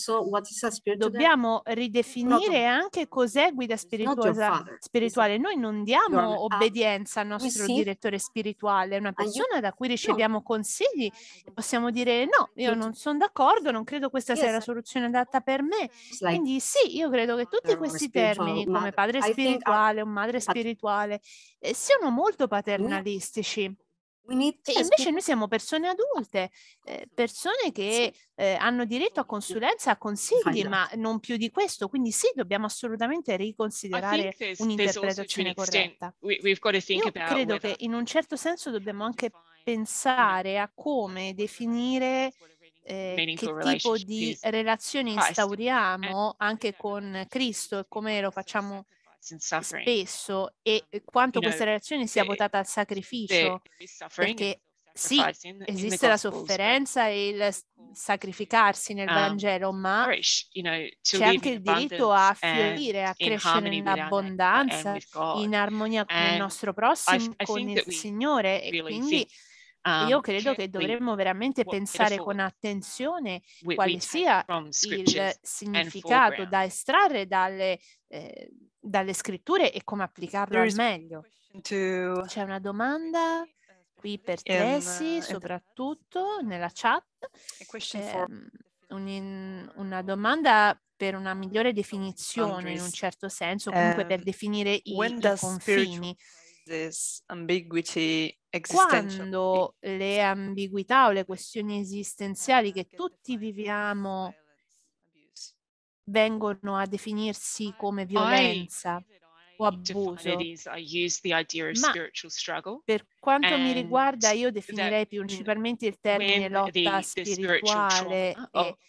Dobbiamo ridefinire anche cos'è guida spirituale. Noi non diamo ah, obbedienza al nostro direttore spirituale, è una persona da cui riceviamo consigli e possiamo dire no, io non sono d'accordo, non non credo questa sia la esatto. soluzione adatta per me. Quindi sì, io credo che tutti questi termini come padre ah, spirituale o madre spirituale eh, siano molto paternalistici. E invece noi siamo persone adulte, eh, persone che eh, hanno diritto a consulenza, a consigli, ma non più di questo. Quindi sì, dobbiamo assolutamente riconsiderare un'interpretazione corretta. Io credo che in un certo senso dobbiamo anche pensare a come definire eh, che tipo di relazione eh, instauriamo anche eh, con Cristo e come lo facciamo spesso e quanto questa relazione sia eh, votata al sacrificio, perché sì, esiste la sofferenza e il sacrificarsi nel um, Vangelo, ma c'è anche il diritto a fiorire, a crescere in abbondanza, in armonia con il nostro prossimo, con il Signore e quindi Um, Io credo che dovremmo veramente pensare con attenzione quale sia il significato da estrarre dalle, eh, dalle scritture e come applicarlo al meglio. C'è una domanda qui per Tessi, eh, soprattutto nella chat. Eh, un, una domanda per una migliore definizione in un certo senso, comunque per ehm, definire i, i confini. This ambiguity quando le ambiguità o le questioni esistenziali che tutti viviamo vengono a definirsi come violenza, o abuso. Ma per quanto mi riguarda io definirei principalmente il termine lotta spirituale.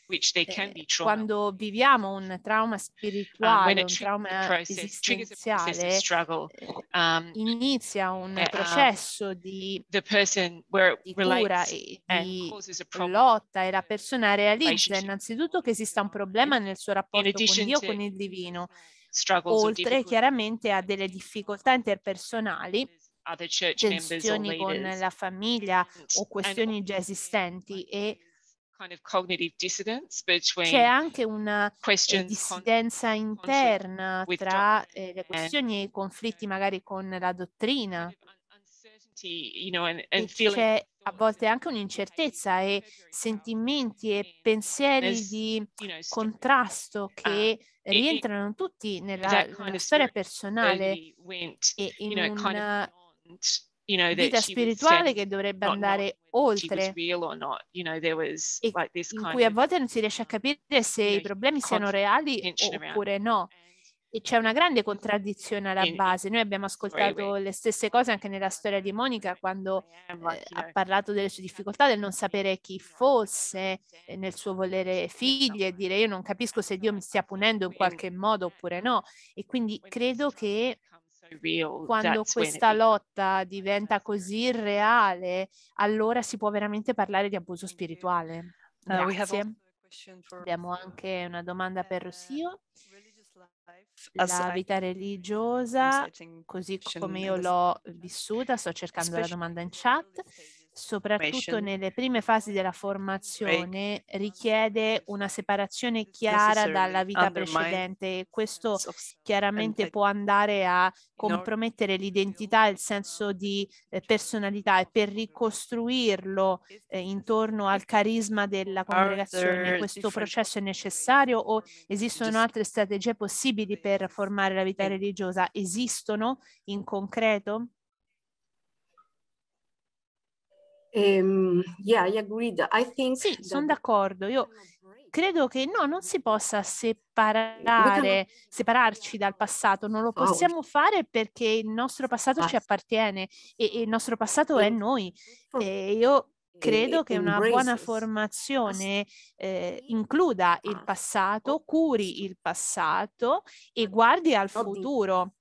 E, eh, quando viviamo un trauma um, spirituale, un trauma esistenziale, eh, um, inizia un eh, um, processo di, di cura e di lotta e la persona realizza innanzitutto che esista un problema nel suo rapporto con Dio, con il divino oltre chiaramente a delle difficoltà interpersonali tensioni con la famiglia o questioni già esistenti e c'è anche una eh, dissidenza interna tra eh, le questioni e i conflitti magari con la dottrina. E c'è a volte anche un'incertezza e sentimenti e pensieri di contrasto che ah rientrano tutti nella, nella storia personale e in una vita spirituale che dovrebbe andare oltre e in cui a volte non si riesce a capire se i problemi siano reali oppure no e c'è una grande contraddizione alla base. Noi abbiamo ascoltato le stesse cose anche nella storia di Monica quando eh, eh ha parlato delle sue difficoltà, del non sapere chi fosse, eh, nel suo volere figli e dire io non capisco se Dio mi stia punendo in qualche modo oppure no. E quindi credo che quando questa lotta diventa così reale, allora si può veramente parlare di abuso spirituale. Eh, Grazie. Abbiamo anche una domanda per Rossio la vita religiosa, così come io l'ho vissuta, sto cercando la domanda in chat, soprattutto nelle prime fasi della formazione, richiede una separazione chiara dalla vita precedente e questo chiaramente può andare a compromettere l'identità, il senso di eh, personalità e per ricostruirlo eh, intorno al carisma della congregazione questo processo è necessario o esistono altre strategie possibili per formare la vita religiosa? Esistono in concreto? Um, yeah, sì, sono d'accordo. Io credo che no, non si possa separare, separarci dal passato, non lo oh, possiamo fare perché il nostro passato ci appartiene e, e il nostro passato è noi. Oh. E io credo che una buona formazione eh, includa il passato, oh. curi il passato e guardi al futuro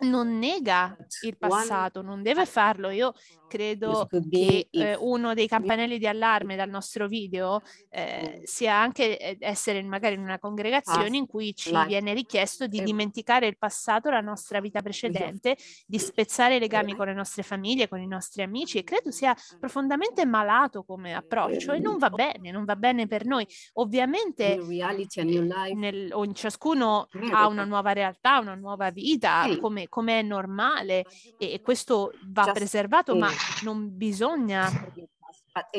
non nega il passato, non deve farlo. Io credo che eh, uno dei campanelli di allarme dal nostro video eh, sia anche eh, essere magari in una congregazione in cui ci viene richiesto di dimenticare il passato, la nostra vita precedente, di spezzare i legami con le nostre famiglie, con i nostri amici e credo sia profondamente malato come approccio e non va bene, non va bene per noi. Ovviamente nel, in ciascuno ha una nuova realtà, una nuova vita, come, come è normale e, e questo va preservato, ma non bisogna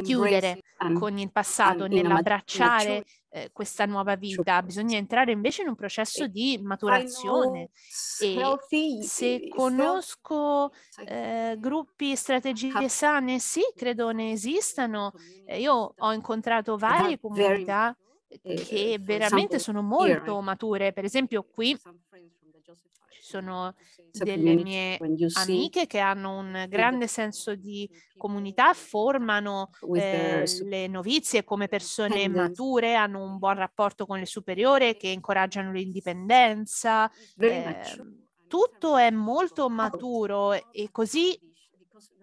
chiudere con il passato nell'abbracciare eh, questa nuova vita, bisogna entrare invece in un processo di maturazione. E se conosco eh, gruppi, strategie sane, sì, credo ne esistano. Eh, io ho incontrato varie comunità eh, che veramente sono molto mature. Per esempio qui sono delle mie amiche che hanno un grande senso di comunità, formano eh, le novizie come persone mature, hanno un buon rapporto con le superiori che incoraggiano l'indipendenza. Eh, tutto è molto maturo e così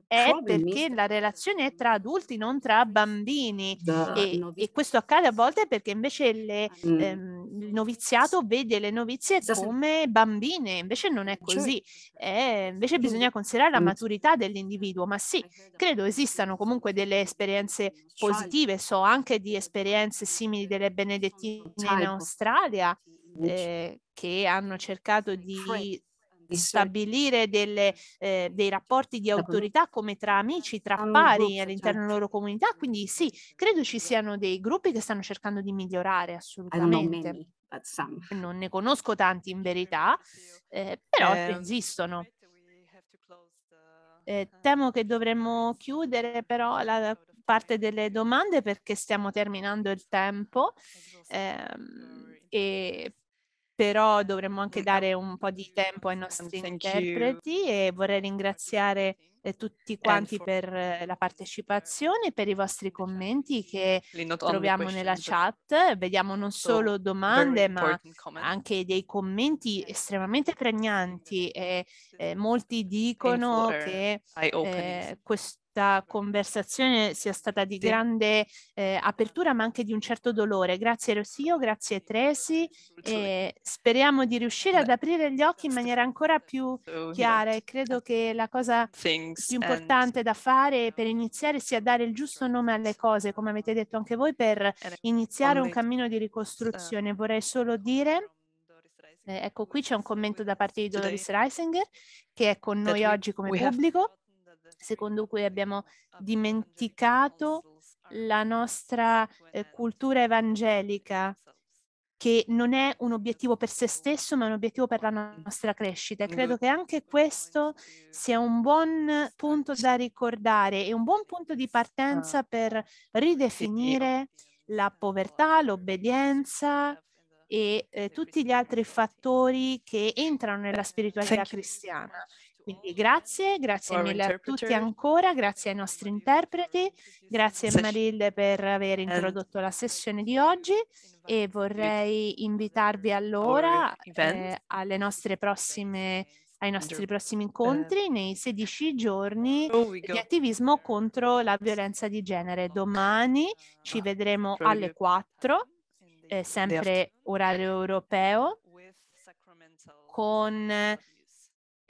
è perché la relazione è tra adulti, non tra bambini. E, e, questo accade a volte perché invece le, mm. ehm, il noviziato vede le novizie come bambine, invece non è cioè così. Eh, invece bisogna considerare la mm. maturità dell'individuo, ma sì, credo esistano comunque delle esperienze positive, so anche di esperienze simili delle benedettine in Australia. Eh, che hanno cercato di di stabilire delle, eh, dei rapporti di autorità come tra amici, tra pari all'interno della certo. loro comunità. Quindi sì, credo ci siano dei gruppi che stanno cercando di migliorare assolutamente. Non ne conosco tanti in verità, eh, però ehm, esistono. Eh, eh, temo che dovremmo chiudere però la parte delle domande perché stiamo terminando il tempo eh, e però dovremmo anche dare un po' di tempo ai nostri interpreti e vorrei ringraziare eh, tutti quanti per eh, la partecipazione, per i vostri commenti che troviamo nella chat. Vediamo non solo domande, ma anche dei commenti estremamente pregnanti e eh, molti dicono che eh, questo questa conversazione sia stata di grande eh, apertura ma anche di un certo dolore. Grazie Rossio, grazie Tresi e speriamo di riuscire ad aprire gli occhi in maniera ancora più chiara e credo che la cosa più importante da fare per iniziare sia dare il giusto nome alle cose, come avete detto anche voi, per iniziare un cammino di ricostruzione. Vorrei solo dire... Eh, ecco, qui c'è un commento da parte di Dolores Reisinger che è con noi oggi come pubblico secondo cui abbiamo dimenticato la nostra eh, cultura evangelica che non è un obiettivo per se stesso, ma è un obiettivo per la nostra crescita. E credo che anche questo sia un buon punto da ricordare e un buon punto di partenza per ridefinire la povertà, l'obbedienza e eh, tutti gli altri fattori che entrano nella spiritualità cristiana. Quindi grazie, grazie mille a tutti certo ancora, grazie ai nostri interpreti, grazie a Marille per aver eh, introdotto la sessione di oggi e vorrei invitarvi allora eh, prossime, ai nostri prossimi eh, incontri nei 16 giorni oh, di attivismo contro la violenza di genere. Domani ci ah, vedremo alle 4, eh, sempre orario eh, europeo, con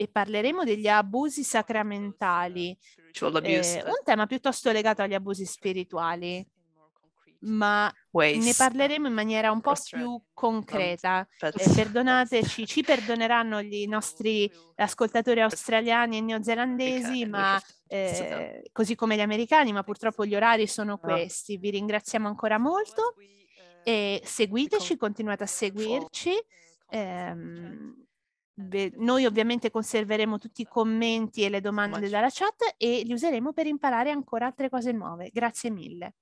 e parleremo degli abusi sacramentali, eh, un tema piuttosto legato agli abusi spirituali, ma ne parleremo in maniera un po' più concreta. Um, eh, perdonateci, ci perdoneranno i nostri ascoltatori australiani e neozelandesi, ma eh, così come gli americani, ma purtroppo gli orari sono questi. Vi ringraziamo ancora molto eh, e seguiteci, continuate a seguirci. Ehm, Beh, noi ovviamente conserveremo tutti i commenti e le domande dalla chat e li useremo per imparare ancora altre cose nuove. Grazie mille.